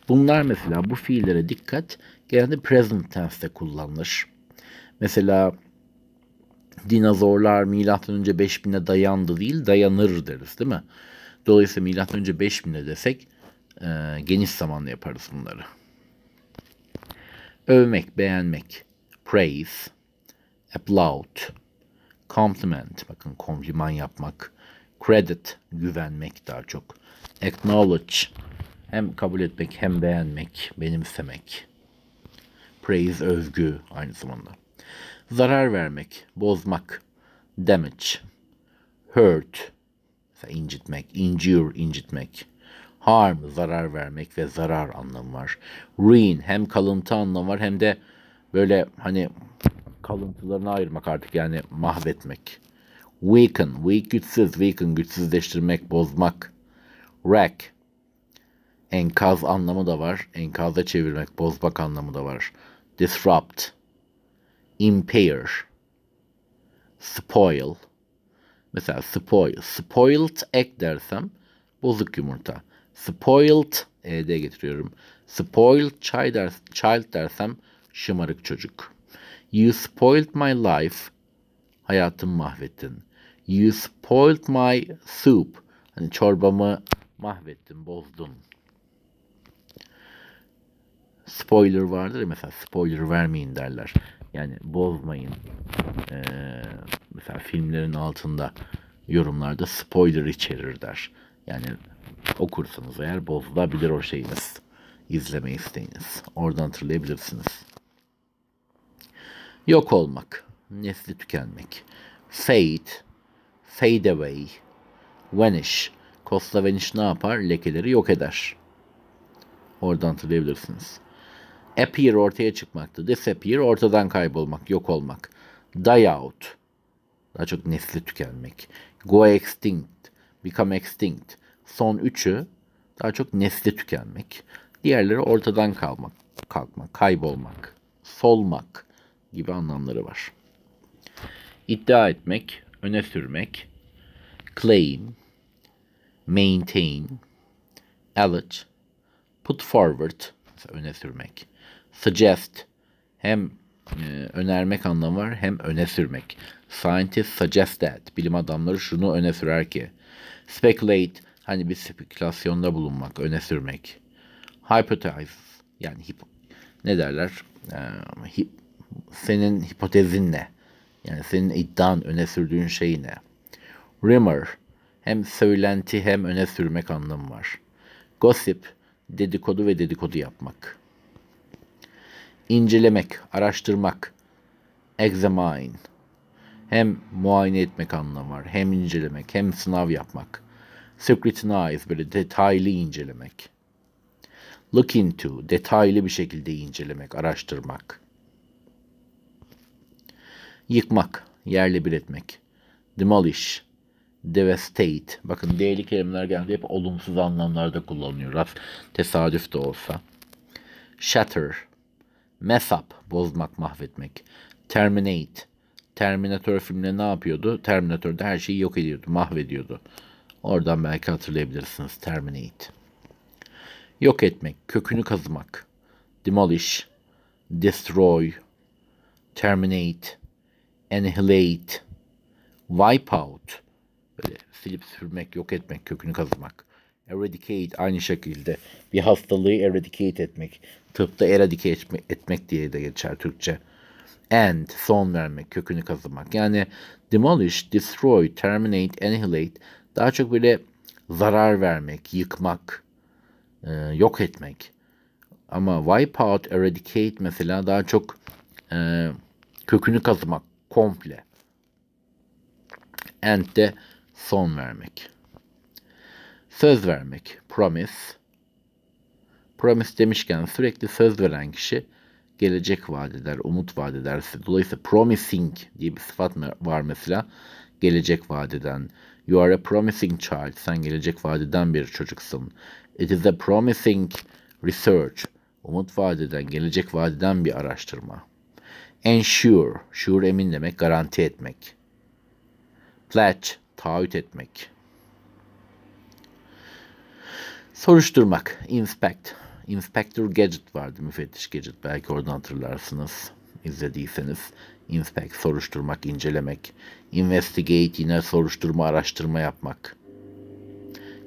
bunlar mesela bu fiillere dikkat genelde present tense'te kullanılır. Mesela dinozorlar milattan önce 5000'e dayandı değil dayanır deriz değil mi? Dolayısıyla milattan önce 5000'e desek e, geniş zamanla yaparız bunları. Övmek, beğenmek, praise, applaud, compliment, bakın kompliman yapmak, credit, güvenmek daha çok, acknowledge, hem kabul etmek hem beğenmek, benimsemek, praise, övgü aynı zamanda. Zarar vermek, bozmak, damage, hurt, incitmek, injure, incitmek, harm zarar vermek ve zarar anlamı var. Ruin hem kalıntı anlamı var hem de böyle hani kalıntılarını ayırmak artık yani mahvetmek. Weaken, weak güçsüz, weaken güçsüzleştirmek, bozmak. Wreck, enkaz anlamı da var. Enkaza çevirmek, bozmak anlamı da var. Disrupt, impair, spoil. Mesela spoil, spoiled egg dersem bozuk yumurta. Spoiled ED getiriyorum. Spoiled child, ders, child dersem şımarık çocuk. You spoiled my life. Hayatımı mahvettin. You spoiled my soup. Hani çorbamı mahvettin, bozdun. Spoiler vardır ya mesela spoiler vermeyin derler. Yani bozmayın. Ee, mesela filmlerin altında yorumlarda spoiler içerir der. Yani okursanız eğer bozulabilir o şeyiniz. İzleme isteğiniz. Oradan hatırlayabilirsiniz. Yok olmak. Nesli tükenmek. Fade. Fade away. Vanish. Costa Vanish ne yapar? Lekeleri yok eder. Oradan hatırlayabilirsiniz. Appear ortaya çıkmaktı. Disappear ortadan kaybolmak, yok olmak. Die out. Daha çok nesli tükenmek. Go extinct. Become extinct son üçü daha çok nesli tükenmek. Diğerleri ortadan kalmak, kalkmak, kaybolmak, solmak gibi anlamları var. İddia etmek, öne sürmek, claim, maintain, allot, put forward, öne sürmek, suggest, hem e, önermek anlamı var hem öne sürmek. Scientists suggest that, bilim adamları şunu öne sürer ki. Speculate, hani bir spekülasyonda bulunmak, öne sürmek. Hypothesis yani hip ne derler? Ee, hip, senin hipotezin ne? Yani senin iddian, öne sürdüğün şey ne? Rumor hem söylenti hem öne sürmek anlamı var. Gossip dedikodu ve dedikodu yapmak. İncelemek, araştırmak. Examine hem muayene etmek anlamı var. Hem incelemek hem sınav yapmak scriptine ait böyle detaylı incelemek. Look into, detaylı bir şekilde incelemek, araştırmak. Yıkmak, yerle bir etmek. Demolish, devastate. Bakın değerli kelimeler geldi, hep olumsuz anlamlarda kullanılıyor. Tesadüf de olsa. Shatter, mess up, bozmak, mahvetmek. Terminate, Terminator filminde ne yapıyordu? Terminator'da her şeyi yok ediyordu, mahvediyordu. Oradan belki hatırlayabilirsiniz. Terminate. Yok etmek, kökünü kazımak. Demolish, destroy, terminate, annihilate, wipe out. Böyle silip sürmek, yok etmek, kökünü kazımak. Eradicate aynı şekilde bir hastalığı eradicate etmek. Tıpta eradicate etmek, etmek diye de geçer Türkçe. End, son vermek, kökünü kazımak. Yani demolish, destroy, terminate, annihilate daha çok böyle zarar vermek, yıkmak, e, yok etmek. Ama wipe out, eradicate mesela daha çok e, kökünü kazımak komple. End de son vermek. Söz vermek, promise. Promise demişken sürekli söz veren kişi gelecek vaat eder, umut vaat eder. Dolayısıyla promising diye bir sıfat var mesela. Gelecek vaat eden, You are a promising child. Sen gelecek vadeden bir çocuksun. It is a promising research. Umut vadeden, gelecek vadeden bir araştırma. Ensure, sure emin demek, garanti etmek. Pledge, taahhüt etmek. Soruşturmak, inspect. Inspector Gadget vardı, müfettiş Gadget. Belki oradan hatırlarsınız, izlediyseniz. Inspect soruşturmak, incelemek. Investigate yine soruşturma, araştırma yapmak.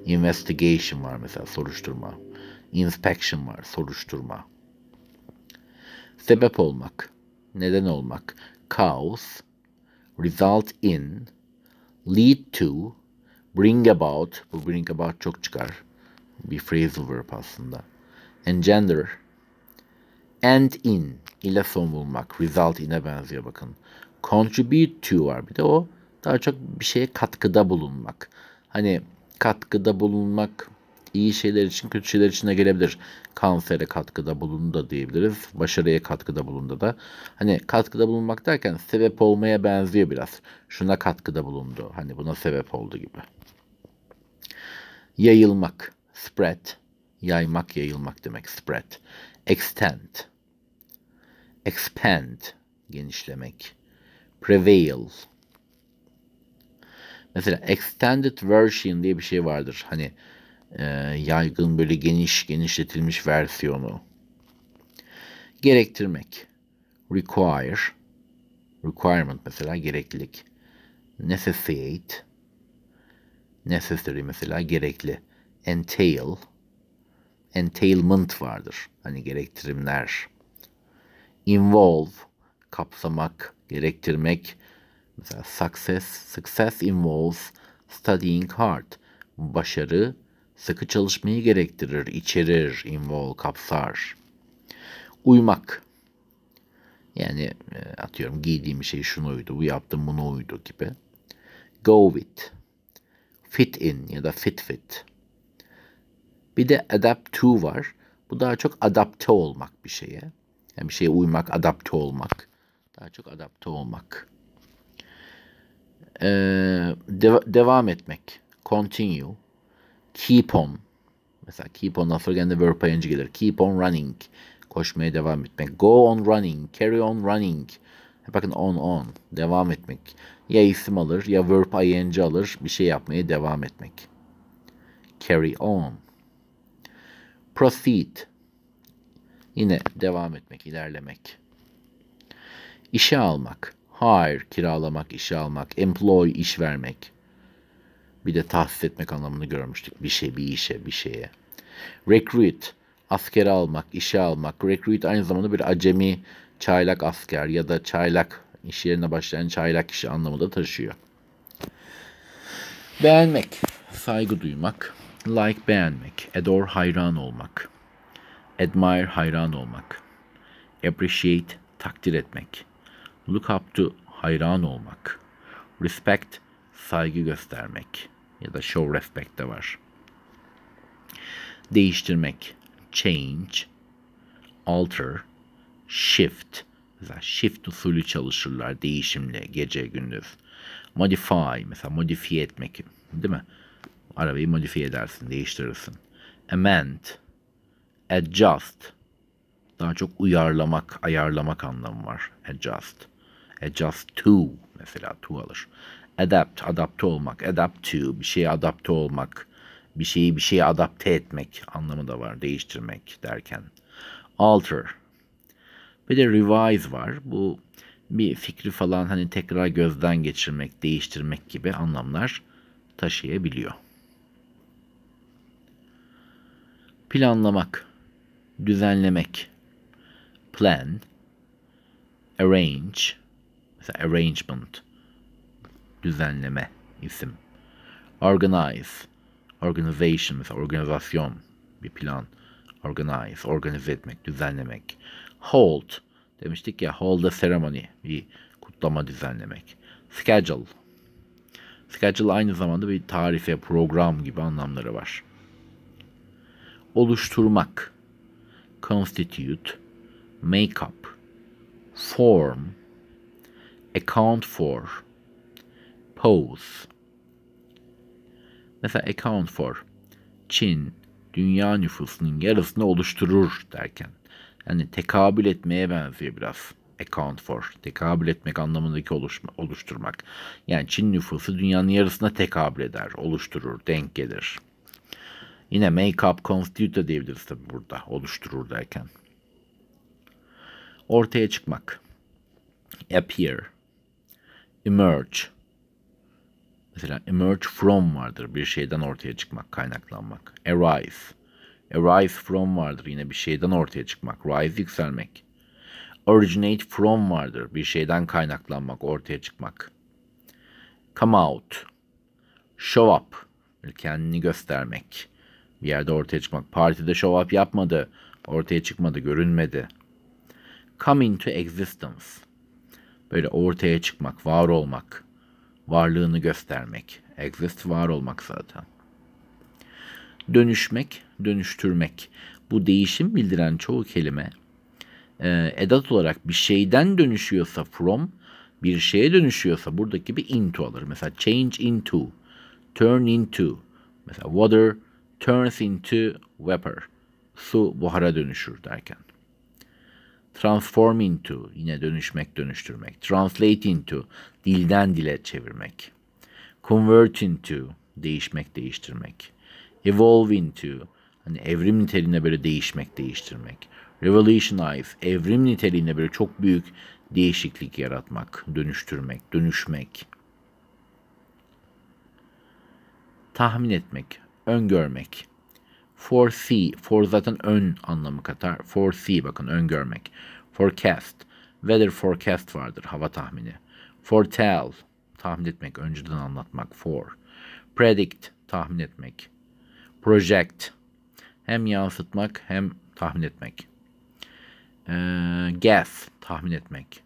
Investigation var mesela soruşturma. Inspection var soruşturma. Sebep olmak, neden olmak. Cause, result in, lead to, bring about. Bu bring about çok çıkar. Bir phrasal verb aslında. Engender, end in ile son bulmak. Result in'e benziyor bakın. Contribute to var bir de o daha çok bir şeye katkıda bulunmak. Hani katkıda bulunmak iyi şeyler için kötü şeyler için de gelebilir. Kansere katkıda bulundu da diyebiliriz. Başarıya katkıda bulundu da. Hani katkıda bulunmak derken sebep olmaya benziyor biraz. Şuna katkıda bulundu. Hani buna sebep oldu gibi. Yayılmak. Spread. Yaymak, yayılmak demek. Spread. Extend expand genişlemek. Prevail. Mesela extended version diye bir şey vardır. Hani e, yaygın böyle geniş genişletilmiş versiyonu. Gerektirmek. Require. Requirement mesela gereklilik. Necessitate. Necessary mesela gerekli. Entail. Entailment vardır. Hani gerektirimler involve kapsamak, gerektirmek. Mesela success, success involves studying hard. Başarı sıkı çalışmayı gerektirir, içerir, involve kapsar. Uymak. Yani e, atıyorum giydiğim şey şunu uydu, bu yaptım bunu uydu gibi. Go with. Fit in ya da fit fit. Bir de adapt to var. Bu daha çok adapte olmak bir şeye. Yani bir şeye uymak, adapte olmak. Daha çok adapte olmak. Ee, de- devam etmek. Continue. Keep on. Mesela keep on sonra gene verb ing gelir. Keep on running. Koşmaya devam etmek. Go on running. Carry on running. E bakın on on. Devam etmek. Ya isim alır ya verb ing alır. Bir şey yapmaya devam etmek. Carry on. Proceed Yine devam etmek, ilerlemek. İşe almak. Hire, kiralamak, işe almak. Employ, iş vermek. Bir de tahsis etmek anlamını görmüştük. Bir şey, bir işe, bir şeye. Recruit, askere almak, işe almak. Recruit aynı zamanda bir acemi çaylak asker ya da çaylak iş yerine başlayan çaylak kişi anlamı da taşıyor. Beğenmek, saygı duymak, like beğenmek, adore hayran olmak. Admire hayran olmak. Appreciate takdir etmek. Look up to hayran olmak. Respect saygı göstermek ya da show respect de var. Değiştirmek. Change. Alter. Shift. Mesela shift usulü çalışırlar değişimle gece gündüz. Modify mesela modifiye etmek değil mi? Arabayı modifiye edersin, değiştirirsin. Amend adjust. Daha çok uyarlamak, ayarlamak anlamı var. Adjust. Adjust to mesela to alır. Adapt, adapte olmak. Adapt to, bir şeye adapte olmak. Bir şeyi bir şeye adapte etmek anlamı da var. Değiştirmek derken. Alter. Bir de revise var. Bu bir fikri falan hani tekrar gözden geçirmek, değiştirmek gibi anlamlar taşıyabiliyor. Planlamak düzenlemek. Plan, arrange, mesela arrangement, düzenleme isim. Organize, organization mesela organizasyon bir plan. Organize, organize etmek, düzenlemek. Hold, demiştik ya hold a ceremony, bir kutlama düzenlemek. Schedule, schedule aynı zamanda bir tarife, program gibi anlamları var. Oluşturmak, constitute, make up, form, account for, pose. Mesela account for, Çin dünya nüfusunun yarısını oluşturur derken. Yani tekabül etmeye benziyor biraz. Account for, tekabül etmek anlamındaki oluşma, oluşturmak. Yani Çin nüfusu dünyanın yarısına tekabül eder, oluşturur, denk gelir. Yine make up constitute diyebiliriz tabi burada oluşturur derken. Ortaya çıkmak. Appear. Emerge. Mesela emerge from vardır. Bir şeyden ortaya çıkmak, kaynaklanmak. Arise. Arise from vardır. Yine bir şeyden ortaya çıkmak. Rise yükselmek. Originate from vardır. Bir şeyden kaynaklanmak, ortaya çıkmak. Come out. Show up. Kendini göstermek bir yerde ortaya çıkmak. Partide show up yapmadı. Ortaya çıkmadı, görünmedi. Come into existence. Böyle ortaya çıkmak, var olmak. Varlığını göstermek. Exist var olmak zaten. Dönüşmek, dönüştürmek. Bu değişim bildiren çoğu kelime e, edat olarak bir şeyden dönüşüyorsa from, bir şeye dönüşüyorsa buradaki bir into alır. Mesela change into, turn into. Mesela water turns into vapor. Su buhara dönüşür derken. Transform into yine dönüşmek dönüştürmek. Translate into dilden dile çevirmek. Convert into değişmek değiştirmek. Evolve into hani evrim niteliğinde böyle değişmek değiştirmek. Revolutionize evrim niteliğinde böyle çok büyük değişiklik yaratmak, dönüştürmek, dönüşmek. Tahmin etmek, öngörmek. Foresee, for zaten ön anlamı katar. Foresee bakın öngörmek. Forecast, weather forecast vardır hava tahmini. Foretell, tahmin etmek, önceden anlatmak. For. Predict, tahmin etmek. Project, hem yansıtmak hem tahmin etmek. Ee, guess, tahmin etmek.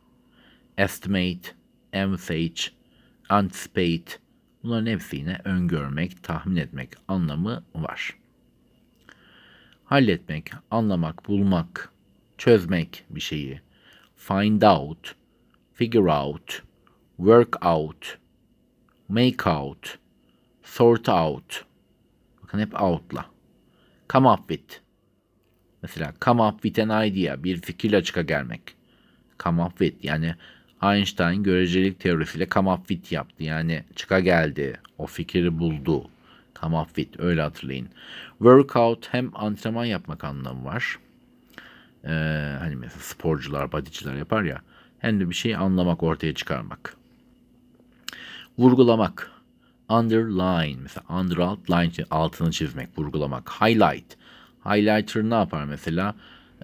Estimate, envisage, anticipate, Bunların hepsine öngörmek, tahmin etmek anlamı var. Halletmek, anlamak, bulmak, çözmek bir şeyi. Find out, figure out, work out, make out, sort out. Bakın hep out'la. Come up with. Mesela come up with an idea, bir fikirle çıka gelmek. Come up with yani Einstein görecelik teorisiyle Kamafit yaptı. Yani çıka geldi. O fikri buldu. Kamafit öyle hatırlayın. Workout hem antrenman yapmak anlamı var. Ee, hani mesela sporcular, badiciler yapar ya. Hem de bir şeyi anlamak, ortaya çıkarmak. Vurgulamak. Underline. Mesela under underline altını çizmek, vurgulamak. Highlight. Highlighter ne yapar mesela? Mesela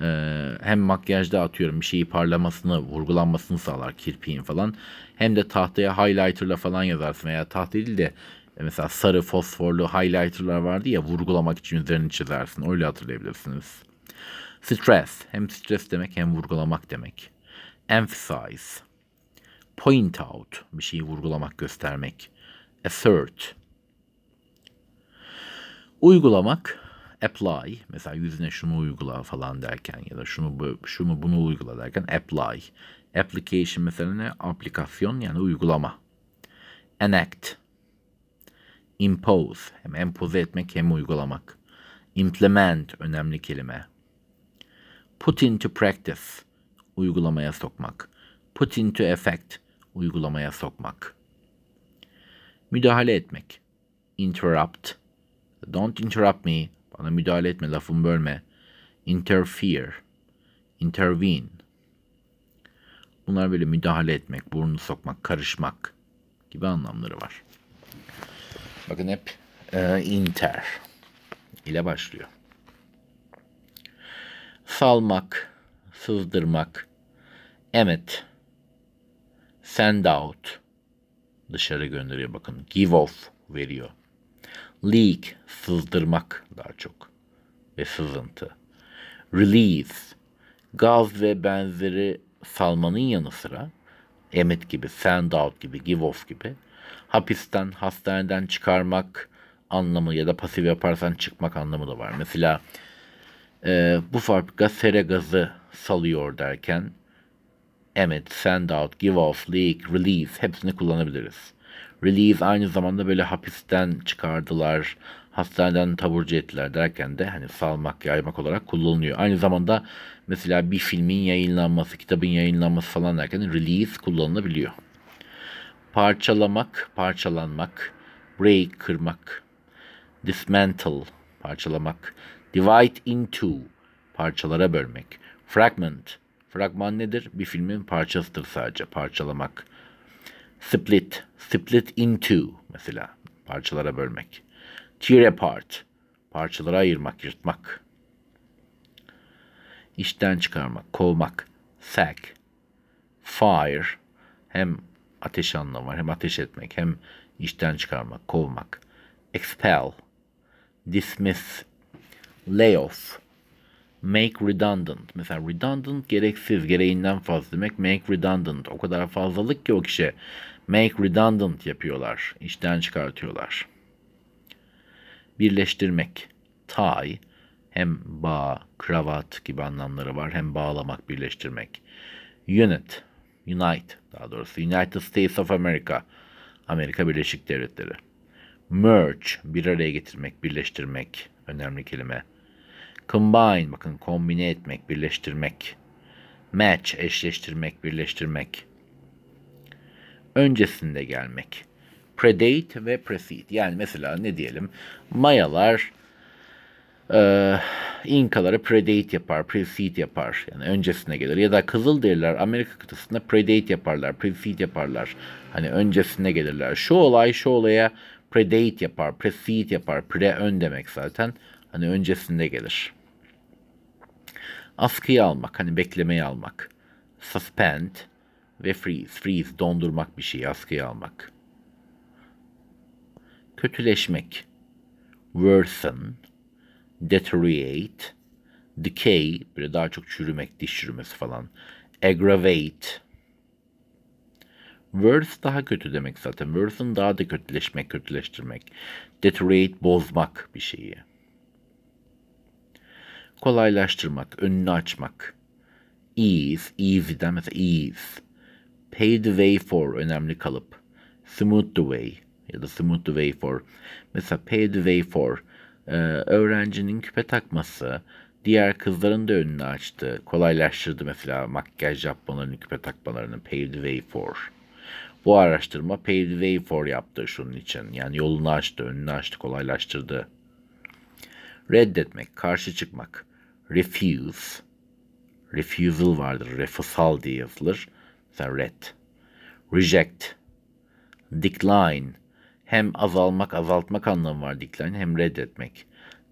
ee, hem makyajda atıyorum bir şeyi parlamasını, vurgulanmasını sağlar kirpiğin falan. Hem de tahtaya highlighterla falan yazarsın veya tahta değil de e, mesela sarı fosforlu highlighterlar vardı ya vurgulamak için üzerini çizersin. Öyle hatırlayabilirsiniz. Stress. Hem stres demek hem vurgulamak demek. Emphasize. Point out. Bir şeyi vurgulamak, göstermek. Assert. Uygulamak apply mesela yüzüne şunu uygula falan derken ya da şunu bu şunu bunu uygula derken apply. Application mesela ne? Aplikasyon yani uygulama. Enact. Impose. Hem empoze etmek hem uygulamak. Implement önemli kelime. Put into practice. Uygulamaya sokmak. Put into effect. Uygulamaya sokmak. Müdahale etmek. Interrupt. Don't interrupt me. Bana müdahale etme, lafımı bölme. Interfere. Intervene. Bunlar böyle müdahale etmek, burnunu sokmak, karışmak gibi anlamları var. Bakın hep e, inter ile başlıyor. Salmak, sızdırmak, emet, send out dışarı gönderiyor bakın. Give off veriyor. Leak, sızdırmak daha çok ve sızıntı. Release, gaz ve benzeri salmanın yanı sıra emet gibi, send out gibi, give off gibi hapisten, hastaneden çıkarmak anlamı ya da pasif yaparsan çıkmak anlamı da var. Mesela e, bu fabrika sere gazı salıyor derken emit, send out, give off, leak, release hepsini kullanabiliriz. Release aynı zamanda böyle hapisten çıkardılar, hastaneden taburcu ettiler derken de hani salmak, yaymak olarak kullanılıyor. Aynı zamanda mesela bir filmin yayınlanması, kitabın yayınlanması falan derken release kullanılabiliyor. Parçalamak, parçalanmak, break kırmak, dismantle parçalamak, divide into parçalara bölmek, fragment Fragman nedir? Bir filmin parçasıdır sadece parçalamak. Split, split into mesela parçalara bölmek. Tear apart, parçalara ayırmak, yırtmak. İşten çıkarmak, kovmak. Sack, fire, hem ateş anlamı var, hem ateş etmek, hem işten çıkarmak, kovmak. Expel, dismiss, layoff, make redundant. Mesela redundant gereksiz, gereğinden fazla demek. Make redundant. O kadar fazlalık ki o kişi. Make redundant yapıyorlar. işten çıkartıyorlar. Birleştirmek. Tie. Hem bağ, kravat gibi anlamları var. Hem bağlamak, birleştirmek. Unit. Unite. Daha doğrusu United States of America. Amerika Birleşik Devletleri. Merge. Bir araya getirmek, birleştirmek. Önemli kelime Combine bakın kombine etmek, birleştirmek. Match eşleştirmek, birleştirmek. Öncesinde gelmek. Predate ve precede. Yani mesela ne diyelim? Mayalar e, İnkaları predate yapar, precede yapar. Yani öncesine gelir. Ya da Kızılderililer Amerika kıtasında predate yaparlar, precede yaparlar. Hani öncesine gelirler. Şu olay şu olaya predate yapar, precede yapar. Pre ön demek zaten. Hani öncesinde gelir askıya almak, hani beklemeye almak. Suspend ve freeze, freeze dondurmak bir şeyi, askıya almak. Kötüleşmek. Worsen, deteriorate, decay, böyle daha çok çürümek, diş çürümesi falan. Aggravate. Worse daha kötü demek zaten. Worsen daha da kötüleşmek, kötüleştirmek. Deteriorate bozmak bir şeyi kolaylaştırmak, önünü açmak. Ease, easy'den mesela ease. Pay the way for önemli kalıp. Smooth the way ya da smooth the way for. Mesela pay the way for e, öğrencinin küpe takması, diğer kızların da önünü açtı. Kolaylaştırdı mesela makyaj yapmalarını, küpe takmalarını. Paved way for. Bu araştırma paved way for yaptı şunun için. Yani yolunu açtı, önünü açtı, kolaylaştırdı reddetmek, karşı çıkmak. Refuse. Refusal vardır. Refusal diye yazılır. Mesela red. Reject. Decline. Hem azalmak, azaltmak anlamı var decline hem reddetmek.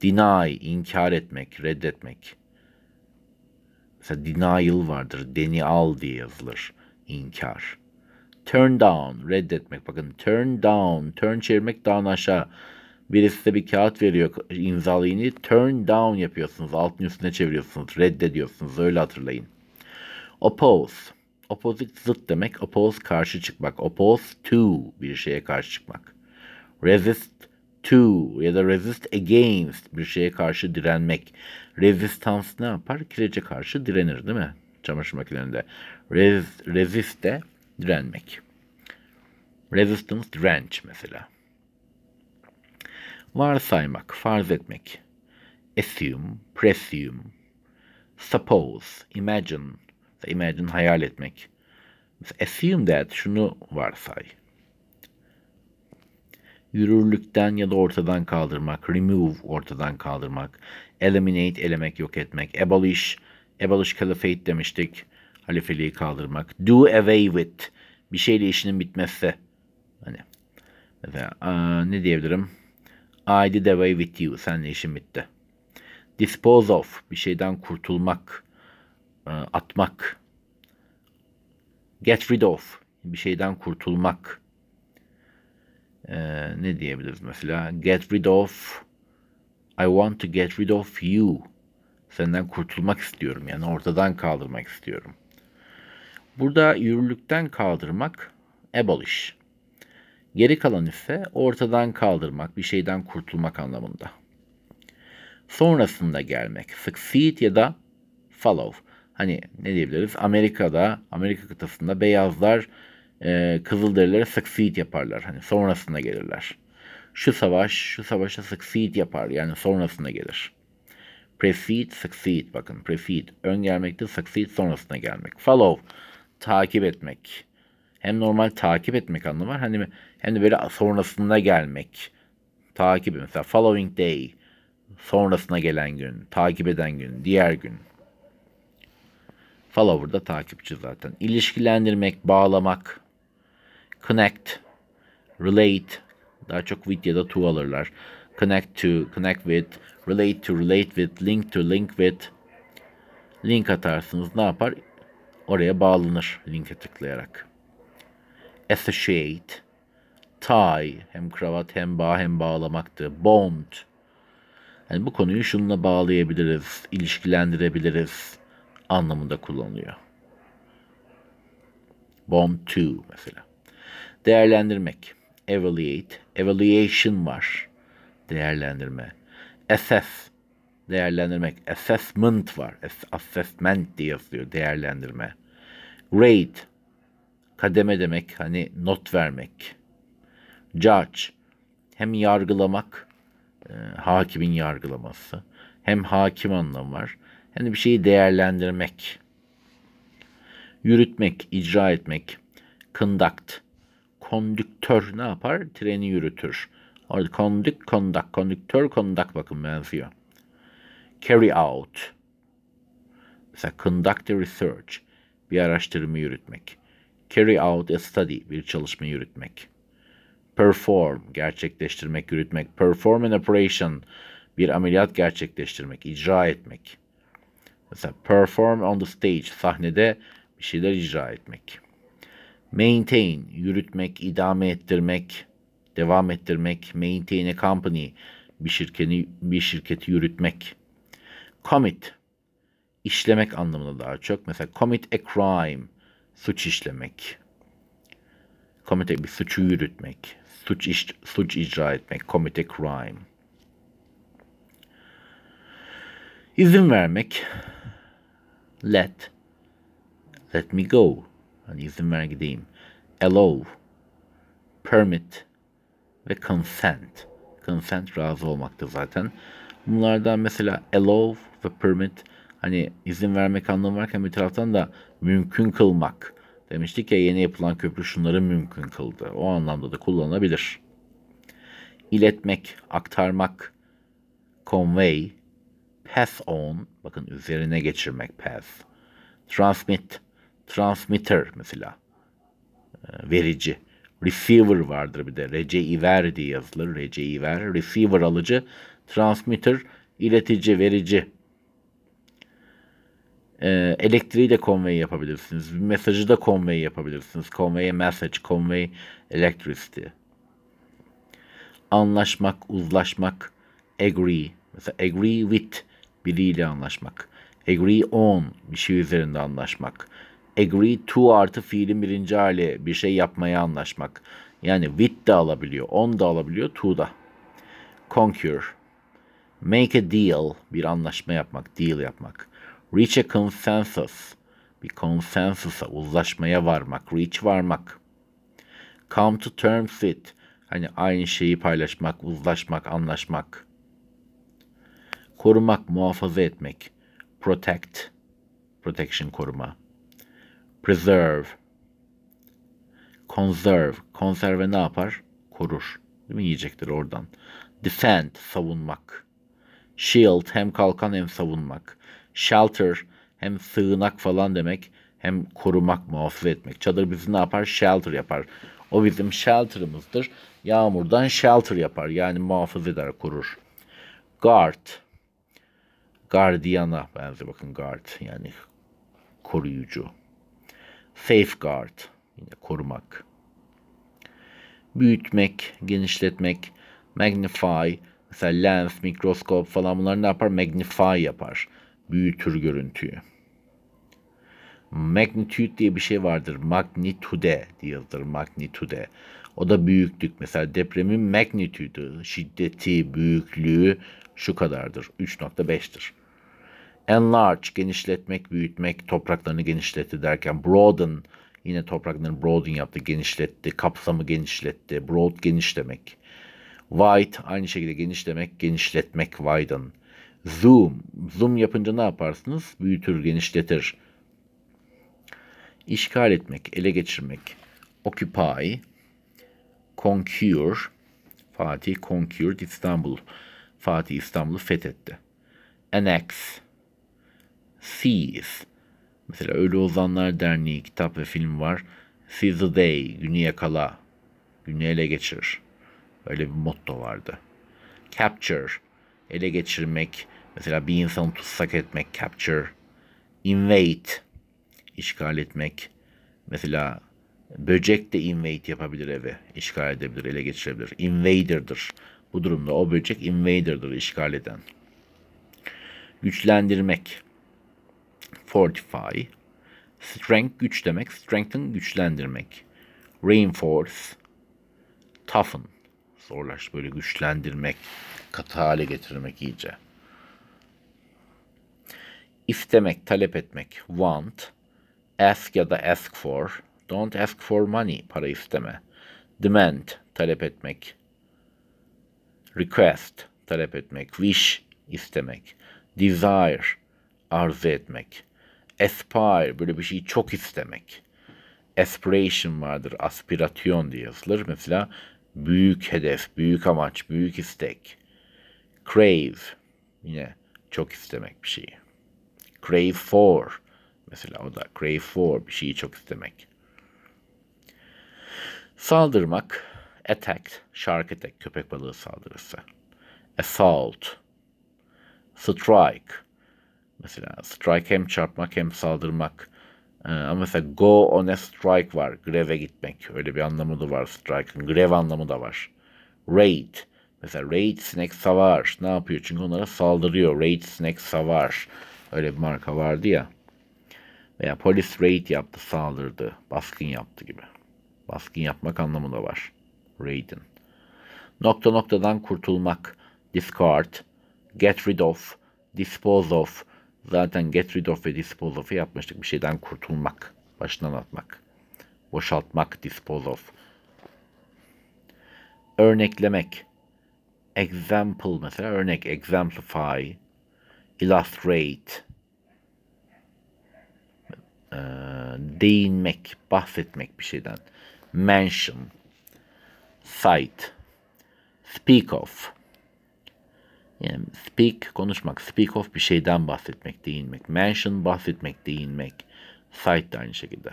Deny, inkar etmek, reddetmek. Mesela denial vardır. Denial diye yazılır. İnkar. Turn down, reddetmek. Bakın turn down, turn çevirmek down aşağı. Birisi size bir kağıt veriyor imzalayını. Turn down yapıyorsunuz. Altın üstüne çeviriyorsunuz. Reddediyorsunuz. Öyle hatırlayın. Oppose. Opposite zıt demek. Oppose karşı çıkmak. Oppose to bir şeye karşı çıkmak. Resist to ya da resist against bir şeye karşı direnmek. Resistance ne yapar? Kirece karşı direnir değil mi? Çamaşır makinelerinde. Res, resist de direnmek. Resistance direnç mesela varsaymak, farz etmek. Assume, presume, suppose, imagine, imagine hayal etmek. Assume that, şunu varsay. Yürürlükten ya da ortadan kaldırmak, remove, ortadan kaldırmak, eliminate, elemek, yok etmek, abolish, abolish caliphate demiştik, halifeliği kaldırmak, do away with, bir şeyle işinin bitmezse, hani mesela aa, ne diyebilirim? I did away with you. Senle işim bitti. Dispose of. Bir şeyden kurtulmak. E, atmak. Get rid of. Bir şeyden kurtulmak. Ee, ne diyebiliriz mesela? Get rid of. I want to get rid of you. Senden kurtulmak istiyorum. Yani ortadan kaldırmak istiyorum. Burada yürürlükten kaldırmak abolish. Geri kalan ise ortadan kaldırmak, bir şeyden kurtulmak anlamında. Sonrasında gelmek. Succeed ya da follow. Hani ne diyebiliriz? Amerika'da, Amerika kıtasında beyazlar e, Kızılderililere succeed yaparlar. Hani sonrasında gelirler. Şu savaş, şu savaşa succeed yapar. Yani sonrasında gelir. Precede, succeed. Bakın precede. Ön gelmekte succeed sonrasında gelmek. Follow. Takip etmek. Hem normal takip etmek anlamı var. Hani hem de böyle sonrasında gelmek. Takibi mesela following day. Sonrasına gelen gün, takip eden gün, diğer gün. Follower da takipçi zaten. İlişkilendirmek, bağlamak. Connect, relate. Daha çok with ya da to alırlar. Connect to, connect with, relate to, relate with, link to, link with. Link atarsınız ne yapar? Oraya bağlanır linke tıklayarak. Associate, tie hem kravat hem bağ hem bağlamaktı. Bond. Yani bu konuyu şununla bağlayabiliriz, ilişkilendirebiliriz anlamında kullanılıyor. Bond 2 mesela. Değerlendirmek. Evaluate. Evaluation var. Değerlendirme. Assess. Değerlendirmek. Assessment var. Assessment diye yazılıyor. Değerlendirme. Rate, Kademe demek. Hani not vermek judge hem yargılamak, e, hakimin yargılaması, hem hakim anlamı var, hem de bir şeyi değerlendirmek, yürütmek, icra etmek, conduct, kondüktör ne yapar? Treni yürütür. Orada conduct, conduct, kondüktör, conduct bakın benziyor. Carry out. Mesela conduct a research, bir araştırma yürütmek. Carry out a study, bir çalışma yürütmek. Perform, gerçekleştirmek, yürütmek. Perform an operation, bir ameliyat gerçekleştirmek, icra etmek. Mesela perform on the stage, sahnede bir şeyler icra etmek. Maintain, yürütmek, idame ettirmek, devam ettirmek. Maintain a company, bir şirketi, bir şirketi yürütmek. Commit, işlemek anlamında daha çok. Mesela commit a crime, suç işlemek. Commit bir suçu yürütmek suç, iş, suç icra etmek, commit a crime. İzin vermek, let, let me go, hani izin ver gideyim. Allow, permit ve consent. Consent razı olmakta zaten. Bunlardan mesela allow ve permit hani izin vermek anlamı varken bir taraftan da mümkün kılmak Demiştik ya yeni yapılan köprü şunları mümkün kıldı. O anlamda da kullanılabilir. İletmek, aktarmak, convey, pass on, bakın üzerine geçirmek pass, transmit, transmitter mesela, ee, verici, receiver vardır bir de, receiver diye yazılır, receiver, receiver alıcı, transmitter, iletici, verici e, de convey yapabilirsiniz. Mesajı da convey yapabilirsiniz. Convey message, convey electricity. Anlaşmak, uzlaşmak, agree. Mesela agree with biriyle anlaşmak. Agree on bir şey üzerinde anlaşmak. Agree to artı fiilin birinci hali bir şey yapmaya anlaşmak. Yani with de alabiliyor, on da alabiliyor, to da. Conquer. Make a deal. Bir anlaşma yapmak, deal yapmak. Reach a consensus. Bir consensus'a, uzlaşmaya varmak. Reach varmak. Come to terms with. Hani aynı şeyi paylaşmak, uzlaşmak, anlaşmak. Korumak, muhafaza etmek. Protect. Protection koruma. Preserve. Conserve. Konserve ne yapar? Korur. Değil mi? Yiyecektir oradan. Defend. Savunmak. Shield. Hem kalkan hem savunmak shelter hem sığınak falan demek hem korumak, muhafaza etmek. Çadır bizi ne yapar? Shelter yapar. O bizim shelter'ımızdır. Yağmurdan shelter yapar. Yani muhafaza eder, korur. Guard. gardiyana benziyor. Bakın guard yani koruyucu. Safeguard. Yine korumak. Büyütmek, genişletmek. Magnify. Mesela lens, mikroskop falan bunlar ne yapar? Magnify yapar büyütür görüntüyü. Magnitude diye bir şey vardır. Magnitude diyordur. Magnitude. O da büyüklük. Mesela depremin magnitude şiddeti, büyüklüğü şu kadardır. 3.5'tir. Enlarge, genişletmek, büyütmek, topraklarını genişletti derken broaden, yine topraklarını broaden yaptı, genişletti, kapsamı genişletti, broad genişlemek. Wide, aynı şekilde genişlemek, genişletmek, widen Zoom. Zoom yapınca ne yaparsınız? Büyütür, genişletir. İşgal etmek, ele geçirmek. Occupy. conquer, Fatih conquered İstanbul. Fatih İstanbul'u fethetti. Annex. Seize. Mesela Ölü Ozanlar Derneği kitap ve film var. Seize the day. Günü yakala. Günü ele geçir. Öyle bir motto vardı. Capture. Ele geçirmek, Mesela bir insanı tutsak etmek, capture, invade, işgal etmek. Mesela böcek de invade yapabilir eve, işgal edebilir, ele geçirebilir. Invader'dır. Bu durumda o böcek invader'dır, işgal eden. Güçlendirmek, fortify, strength güç demek, strengthen güçlendirmek. Reinforce, toughen, zorlaş böyle güçlendirmek, katı hale getirmek iyice istemek, talep etmek. Want, ask ya da ask for. Don't ask for money, para isteme. Demand, talep etmek. Request, talep etmek. Wish, istemek. Desire, arzu etmek. Aspire, böyle bir şeyi çok istemek. Aspiration vardır, aspirasyon diye yazılır. Mesela büyük hedef, büyük amaç, büyük istek. Crave, yine çok istemek bir şeyi crave for. Mesela o da crave for bir şeyi çok istemek. Saldırmak, attack, shark attack, köpek balığı saldırısı. Assault, strike. Mesela strike hem çarpmak hem saldırmak. Ee, ama mesela go on a strike var. Greve gitmek. Öyle bir anlamı da var strike'ın. Grev anlamı da var. Raid. Mesela raid snake savar. Ne yapıyor? Çünkü onlara saldırıyor. Raid snake savar öyle bir marka vardı ya. Veya polis raid yaptı, saldırdı, baskın yaptı gibi. Baskın yapmak anlamı da var. Raid'in. Nokta noktadan kurtulmak. Discard. Get rid of. Dispose of. Zaten get rid of ve dispose of'u yapmıştık. Bir şeyden kurtulmak. Başından atmak. Boşaltmak. Dispose of. Örneklemek example mesela örnek exemplify, illustrate, e, değinmek, bahsetmek bir şeyden. Mention, cite, speak of. Yani speak konuşmak, speak of bir şeyden bahsetmek, değinmek. Mention bahsetmek, değinmek. Cite de aynı şekilde.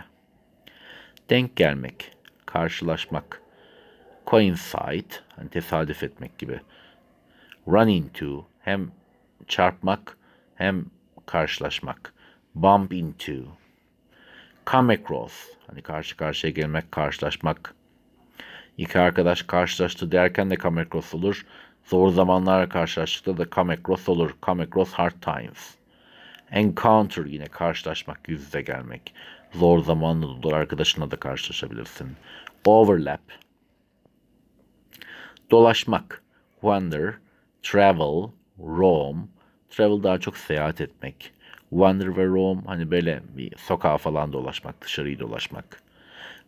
Denk gelmek, karşılaşmak. Coincide, hani tesadüf etmek gibi. Run into, hem çarpmak hem karşılaşmak. Bump into, come across. Hani karşı karşıya gelmek, karşılaşmak. İki arkadaş karşılaştı derken de come across olur. Zor zamanlarla karşılaştıkta da come across olur. Come across hard times. Encounter yine karşılaşmak, yüz yüze gelmek. Zor zamanla olur arkadaşına da karşılaşabilirsin. Overlap. Dolaşmak. Wander, travel, roam. Travel daha çok seyahat etmek. Wander ve roam hani böyle bir sokağa falan dolaşmak, dışarıyı dolaşmak.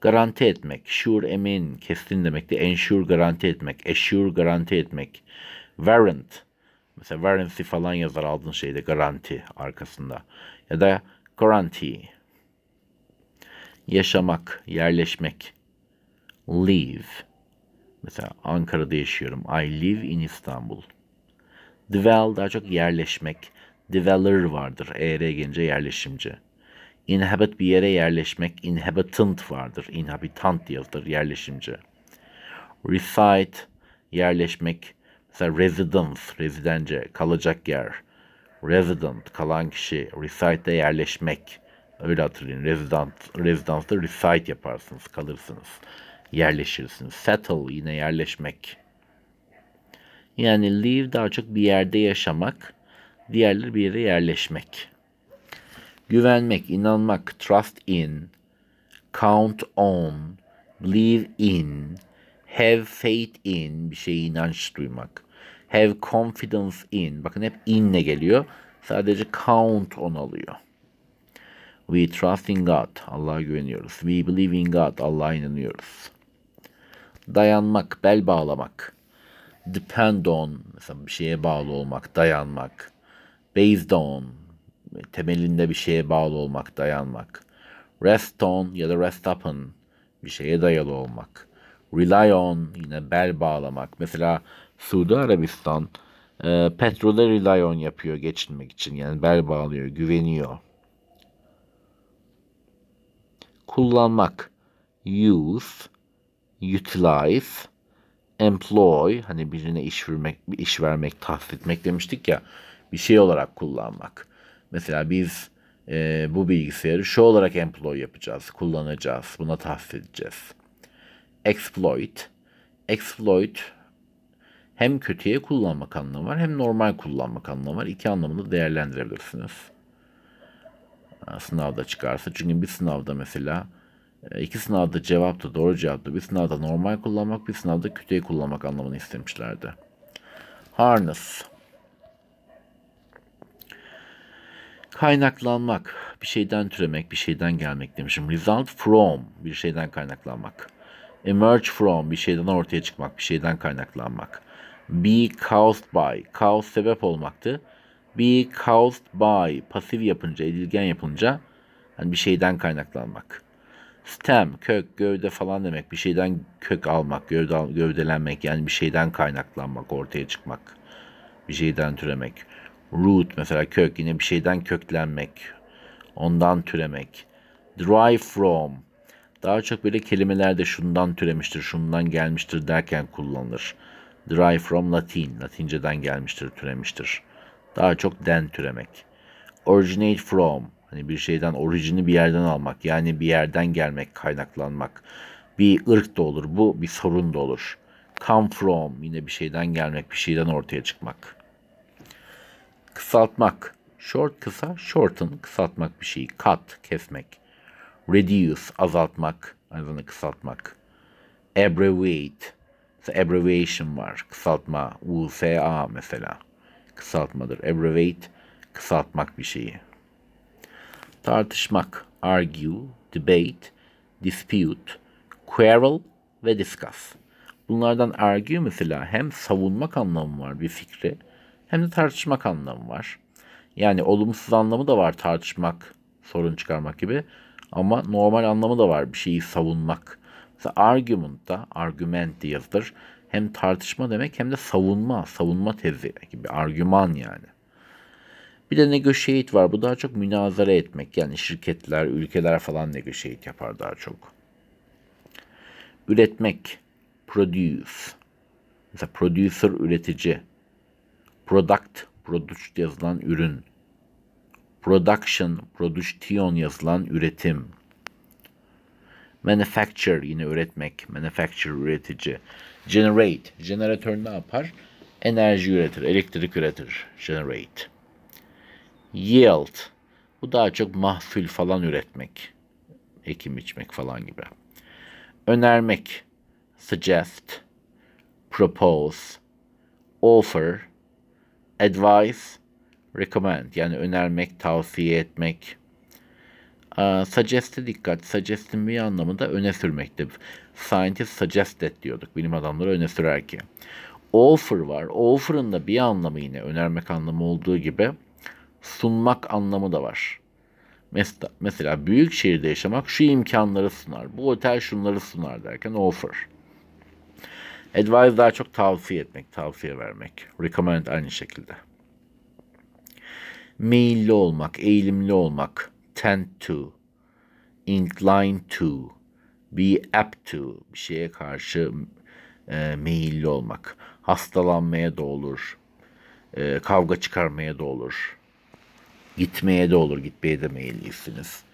Garanti etmek, sure emin, kesin demek de ensure garanti etmek, assure garanti etmek. Warrant, mesela warranty falan yazar aldığın şeyde garanti arkasında. Ya da guarantee, yaşamak, yerleşmek. Live, mesela Ankara'da yaşıyorum, I live in İstanbul. Dwell daha çok yerleşmek, Develer vardır. ER gelince yerleşimci. Inhabit bir yere yerleşmek. Inhabitant vardır. Inhabitant yazılır. Yerleşimci. Reside yerleşmek. Mesela residence, rezidence, kalacak yer. Resident, kalan kişi. Reside'de yerleşmek. Öyle hatırlayın. Resident, residence'da reside yaparsınız, kalırsınız. Yerleşirsiniz. Settle yine yerleşmek. Yani live daha çok bir yerde yaşamak diğerleri bir yere yerleşmek. Güvenmek, inanmak, trust in, count on, believe in, have faith in, bir şeye inanç duymak. Have confidence in, bakın hep inle geliyor. Sadece count on alıyor. We trust in God, Allah'a güveniyoruz. We believe in God, Allah'a inanıyoruz. Dayanmak, bel bağlamak. Depend on, mesela bir şeye bağlı olmak, dayanmak based on temelinde bir şeye bağlı olmak, dayanmak. Rest on ya da rest upon bir şeye dayalı olmak. Rely on yine bel bağlamak. Mesela Suudi Arabistan e, petrole rely on yapıyor geçinmek için. Yani bel bağlıyor, güveniyor. Kullanmak. Use, utilize, employ. Hani birine iş vermek, iş vermek, tahsis etmek demiştik ya bir şey olarak kullanmak. Mesela biz e, bu bilgisayarı şu olarak employ yapacağız, kullanacağız, buna tahsis edeceğiz. Exploit. Exploit hem kötüye kullanmak anlamı var hem normal kullanmak anlamı var. İki anlamını değerlendirebilirsiniz. Sınavda çıkarsa. Çünkü bir sınavda mesela e, iki sınavda cevap da doğru cevap da bir sınavda normal kullanmak bir sınavda kötüye kullanmak anlamını istemişlerdi. Harness. Kaynaklanmak, bir şeyden türemek, bir şeyden gelmek demişim. Result from, bir şeyden kaynaklanmak. Emerge from, bir şeyden ortaya çıkmak, bir şeyden kaynaklanmak. Be caused by, cause sebep olmaktı. Be caused by, pasif yapınca, edilgen yapınca yani bir şeyden kaynaklanmak. Stem, kök, gövde falan demek. Bir şeyden kök almak, gövde, gövdelenmek yani bir şeyden kaynaklanmak, ortaya çıkmak. Bir şeyden türemek. Root mesela kök yine bir şeyden köklenmek. Ondan türemek. Derive from. Daha çok böyle kelimelerde şundan türemiştir, şundan gelmiştir derken kullanılır. Derive from Latin. Latinceden gelmiştir, türemiştir. Daha çok den türemek. Originate from. Hani bir şeyden orijini bir yerden almak. Yani bir yerden gelmek, kaynaklanmak. Bir ırk da olur bu, bir sorun da olur. Come from yine bir şeyden gelmek, bir şeyden ortaya çıkmak kısaltmak. Short kısa, shorten kısaltmak bir şeyi. Cut kesmek. Reduce azaltmak, aynı zamanda kısaltmak. Abbreviate. the abbreviation var. Kısaltma. USA mesela. Kısaltmadır. Abbreviate kısaltmak bir şeyi. Tartışmak. Argue, debate, dispute, quarrel ve discuss. Bunlardan argue mesela hem savunmak anlamı var bir fikri hem de tartışmak anlamı var. Yani olumsuz anlamı da var tartışmak, sorun çıkarmak gibi. Ama normal anlamı da var bir şeyi savunmak. Mesela argument da, argument diye yazılır. Hem tartışma demek hem de savunma, savunma tezi gibi argüman yani. Bir de negotiate var. Bu daha çok münazara etmek. Yani şirketler, ülkeler falan negotiate yapar daha çok. Üretmek, produce. Mesela producer üretici, Product, product yazılan ürün. Production, production yazılan üretim. Manufacture yine üretmek, manufacture üretici. Generate, jeneratör ne yapar? Enerji üretir, elektrik üretir. Generate. Yield, bu daha çok mahsul falan üretmek. Ekim içmek falan gibi. Önermek, suggest, propose, offer, advise, recommend yani önermek, tavsiye etmek. Ee, suggest'e dikkat. Suggest'in bir anlamı da öne sürmektir. Scientist suggest et diyorduk bilim adamları öne sürer ki. Offer var. Offer'ın da bir anlamı yine önermek anlamı olduğu gibi sunmak anlamı da var. Mesela, mesela büyük şehirde yaşamak şu imkanları sunar. Bu otel şunları sunar derken offer. Advise daha çok tavsiye etmek, tavsiye vermek. Recommend aynı şekilde. Meyilli olmak, eğilimli olmak. Tend to, incline to, be apt to. Bir şeye karşı e, meyilli olmak. Hastalanmaya da olur. E, kavga çıkarmaya da olur. Gitmeye de olur. Gitmeye de meyillisiniz.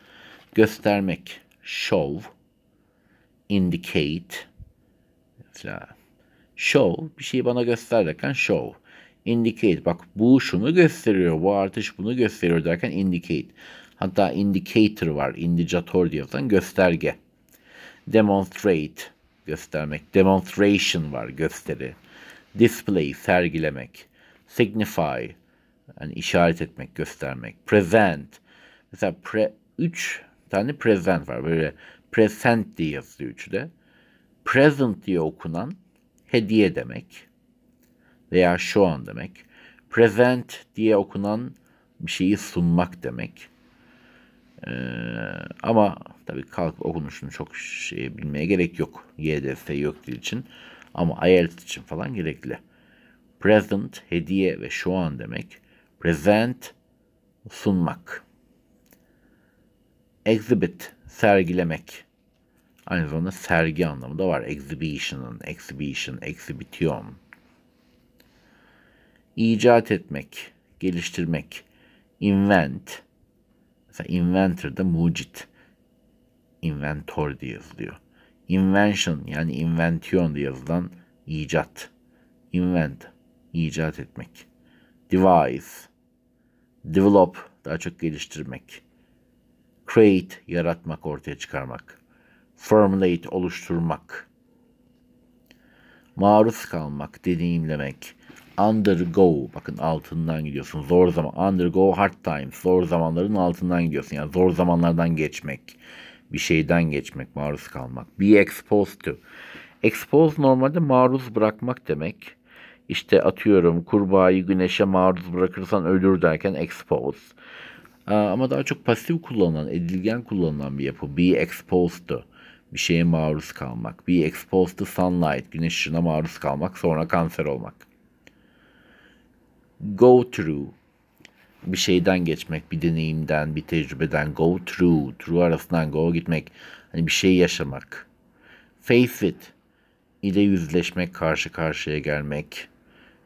Göstermek. Show. Indicate. Mesela Show bir şeyi bana göster derken show. Indicate bak bu şunu gösteriyor bu artış bunu gösteriyor derken indicate. Hatta indicator var indicatör diyorsan gösterge. Demonstrate göstermek. Demonstration var gösteri. Display sergilemek. Signify yani işaret etmek, göstermek. Present. Mesela pre, üç tane present var. Böyle present diye yazıyor üçü de. Present diye okunan hediye demek veya şu an demek. Present diye okunan bir şeyi sunmak demek. Ee, ama tabii kalk okunuşunu çok şey bilmeye gerek yok. YDF yok dil için. Ama IELTS için falan gerekli. Present hediye ve şu an demek. Present sunmak. Exhibit sergilemek Aynı zamanda sergi anlamı da var. Exhibition'ın, exhibition, exhibition. İcat etmek, geliştirmek. Invent. Mesela inventor da mucit. Inventor diye yazılıyor. Invention yani invention diye yazılan icat. Invent, icat etmek. Device, develop daha çok geliştirmek. Create, yaratmak, ortaya çıkarmak formulate oluşturmak, maruz kalmak, deneyimlemek, undergo bakın altından gidiyorsun zor zaman undergo hard times zor zamanların altından gidiyorsun yani zor zamanlardan geçmek bir şeyden geçmek maruz kalmak be exposed to expose normalde maruz bırakmak demek işte atıyorum kurbağayı güneşe maruz bırakırsan ölür derken expose ama daha çok pasif kullanılan edilgen kullanılan bir yapı be exposed to bir şeye maruz kalmak, be exposed to sunlight, güneş ışığına maruz kalmak, sonra kanser olmak. Go through, bir şeyden geçmek, bir deneyimden, bir tecrübeden go through, through arasından go gitmek, hani bir şey yaşamak. Face it, ile yüzleşmek, karşı karşıya gelmek,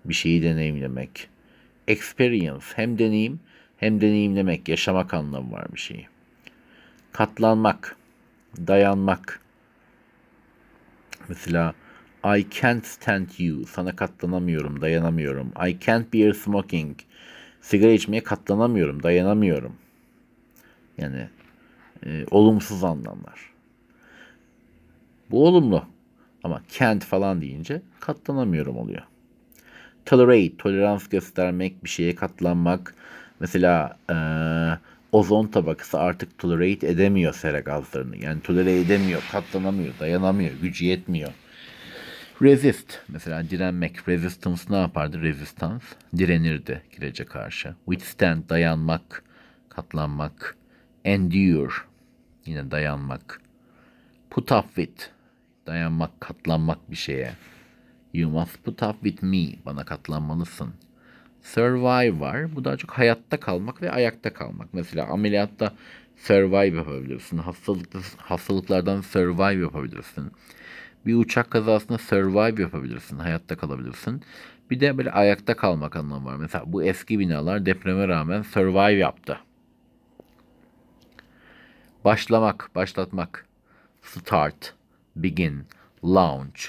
bir şeyi deneyimlemek. Experience, hem deneyim hem deneyimlemek, yaşamak anlamı var bir şeyi. Katlanmak, dayanmak. Mesela I can't stand you. Sana katlanamıyorum, dayanamıyorum. I can't bear smoking. Sigara içmeye katlanamıyorum, dayanamıyorum. Yani e, olumsuz anlamlar. Bu olumlu. Ama can't falan deyince katlanamıyorum oluyor. Tolerate, tolerans göstermek, bir şeye katlanmak. Mesela eee ozon tabakası artık tolerate edemiyor sera gazlarını. Yani tolere edemiyor, katlanamıyor, dayanamıyor, gücü yetmiyor. Resist. Mesela direnmek. Resistance ne yapardı? Resistance. Direnirdi girece karşı. Withstand. Dayanmak. Katlanmak. Endure. Yine dayanmak. Put up with. Dayanmak, katlanmak bir şeye. You must put up with me. Bana katlanmalısın survive var. Bu daha çok hayatta kalmak ve ayakta kalmak. Mesela ameliyatta survive yapabilirsin. Hastalıklı, hastalıklardan survive yapabilirsin. Bir uçak kazasında survive yapabilirsin. Hayatta kalabilirsin. Bir de böyle ayakta kalmak anlamı var. Mesela bu eski binalar depreme rağmen survive yaptı. Başlamak, başlatmak. Start, begin, launch.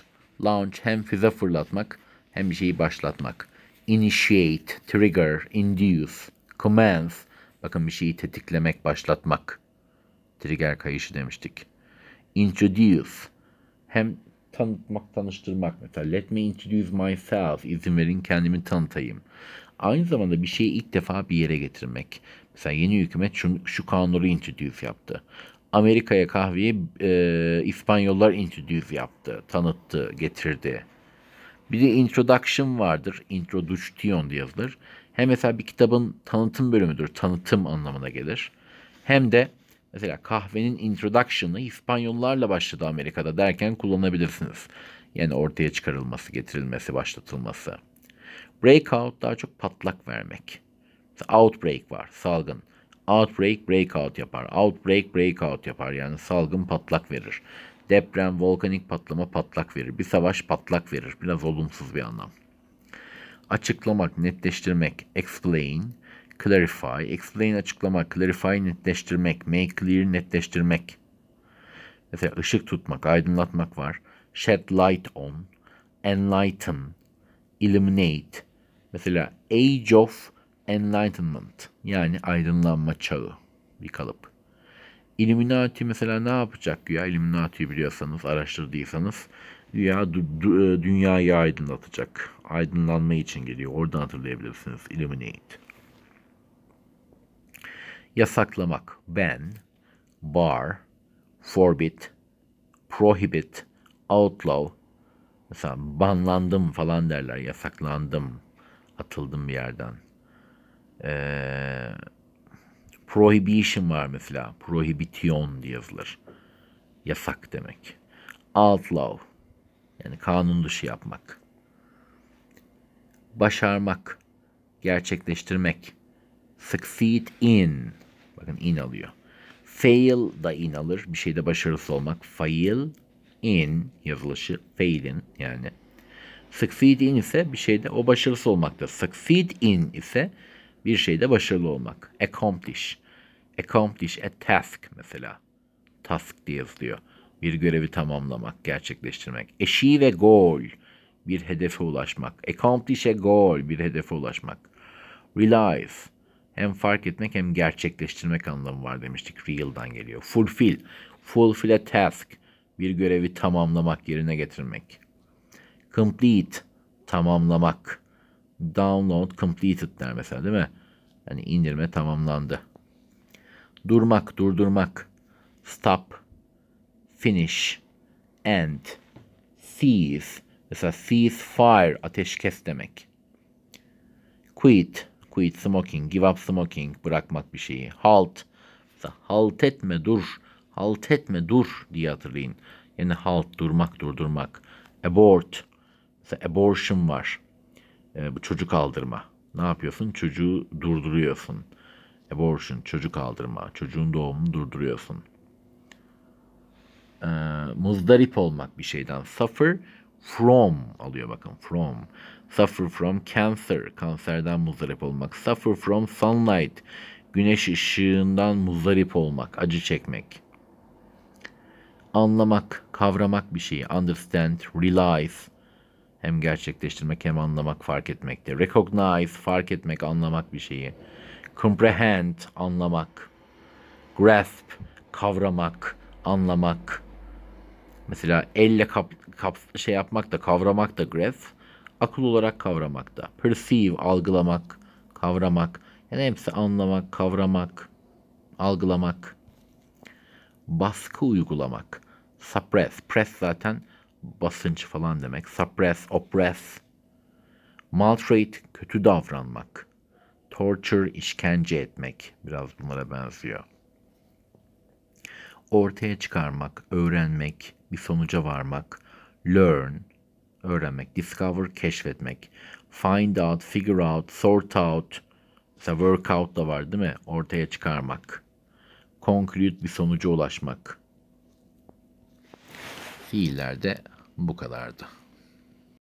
Launch hem füze fırlatmak hem bir şeyi başlatmak initiate, trigger, induce, commence. Bakın bir şeyi tetiklemek, başlatmak. Trigger kayışı demiştik. Introduce. Hem tanıtmak, tanıştırmak. Mesela let me introduce myself. İzin verin kendimi tanıtayım. Aynı zamanda bir şeyi ilk defa bir yere getirmek. Mesela yeni hükümet şu, şu kanunu introduce yaptı. Amerika'ya kahveyi e, İspanyollar introduce yaptı, tanıttı, getirdi. Bir de introduction vardır. Introduction diye yazılır. Hem mesela bir kitabın tanıtım bölümüdür. Tanıtım anlamına gelir. Hem de mesela kahvenin introduction'ı İspanyollarla başladı Amerika'da derken kullanabilirsiniz. Yani ortaya çıkarılması, getirilmesi, başlatılması. Breakout daha çok patlak vermek. outbreak var, salgın. Outbreak breakout yapar. Outbreak breakout yapar. Yani salgın patlak verir. Deprem, volkanik patlama patlak verir. Bir savaş patlak verir. Biraz olumsuz bir anlam. Açıklamak, netleştirmek, explain, clarify, explain açıklamak, clarify netleştirmek, make clear netleştirmek. Mesela ışık tutmak, aydınlatmak var. Shed light on, enlighten, illuminate. Mesela age of enlightenment yani aydınlanma çağı bir kalıp. Illuminati mesela ne yapacak ya? Illuminati biliyorsanız, araştırdıysanız ya e, dünyayı aydınlatacak. Aydınlanma için geliyor. Oradan hatırlayabilirsiniz. Illuminate. Yasaklamak. Ban, bar, forbid, prohibit, outlaw. Mesela banlandım falan derler. Yasaklandım. Atıldım bir yerden. Eee Prohibition var mesela. Prohibition diye yazılır. Yasak demek. Outlaw. Yani kanun dışı yapmak. Başarmak. Gerçekleştirmek. Succeed in. Bakın in alıyor. Fail da in alır. Bir şeyde başarısız olmak. Fail in yazılışı fail'in yani. Succeed in ise bir şeyde o başarısız olmakta. Succeed in ise bir şeyde başarılı olmak. Accomplish. Accomplish a task mesela. Task diye yazılıyor. Bir görevi tamamlamak, gerçekleştirmek. Achieve a goal. Bir hedefe ulaşmak. Accomplish a goal. Bir hedefe ulaşmak. Realize. Hem fark etmek hem gerçekleştirmek anlamı var demiştik. Real'dan geliyor. Fulfill. Fulfill a task. Bir görevi tamamlamak, yerine getirmek. Complete. Tamamlamak. Download completed der mesela değil mi? Yani indirme tamamlandı durmak, durdurmak, stop, finish, end, cease. Mesela cease fire, ateş kes demek. Quit, quit smoking, give up smoking, bırakmak bir şeyi. Halt, mesela halt etme, dur. Halt etme, dur diye hatırlayın. Yani halt, durmak, durdurmak. Abort, mesela abortion var. E, bu çocuk aldırma. Ne yapıyorsun? Çocuğu durduruyorsun. Abortion, çocuk aldırma. Çocuğun doğumunu durduruyorsun. Ee, muzdarip olmak bir şeyden. Suffer from alıyor bakın from. Suffer from cancer. Kanserden muzdarip olmak. Suffer from sunlight. Güneş ışığından muzdarip olmak. Acı çekmek. Anlamak, kavramak bir şeyi. Understand, realize. Hem gerçekleştirmek hem anlamak, fark etmekte. Recognize, fark etmek, anlamak bir şeyi comprehend anlamak, grasp kavramak, anlamak. Mesela elle kap, kap şey yapmak da kavramak da grasp, akıl olarak kavramak da. Perceive algılamak, kavramak. Yani hepsi anlamak, kavramak, algılamak. Baskı uygulamak. Suppress. Press zaten basınç falan demek. Suppress, oppress. Maltreat, kötü davranmak Torture, işkence etmek. Biraz bunlara benziyor. Ortaya çıkarmak, öğrenmek, bir sonuca varmak. Learn, öğrenmek. Discover, keşfetmek. Find out, figure out, sort out. Mesela out da var değil mi? Ortaya çıkarmak. Conclude, bir sonuca ulaşmak. Fiillerde bu kadardı.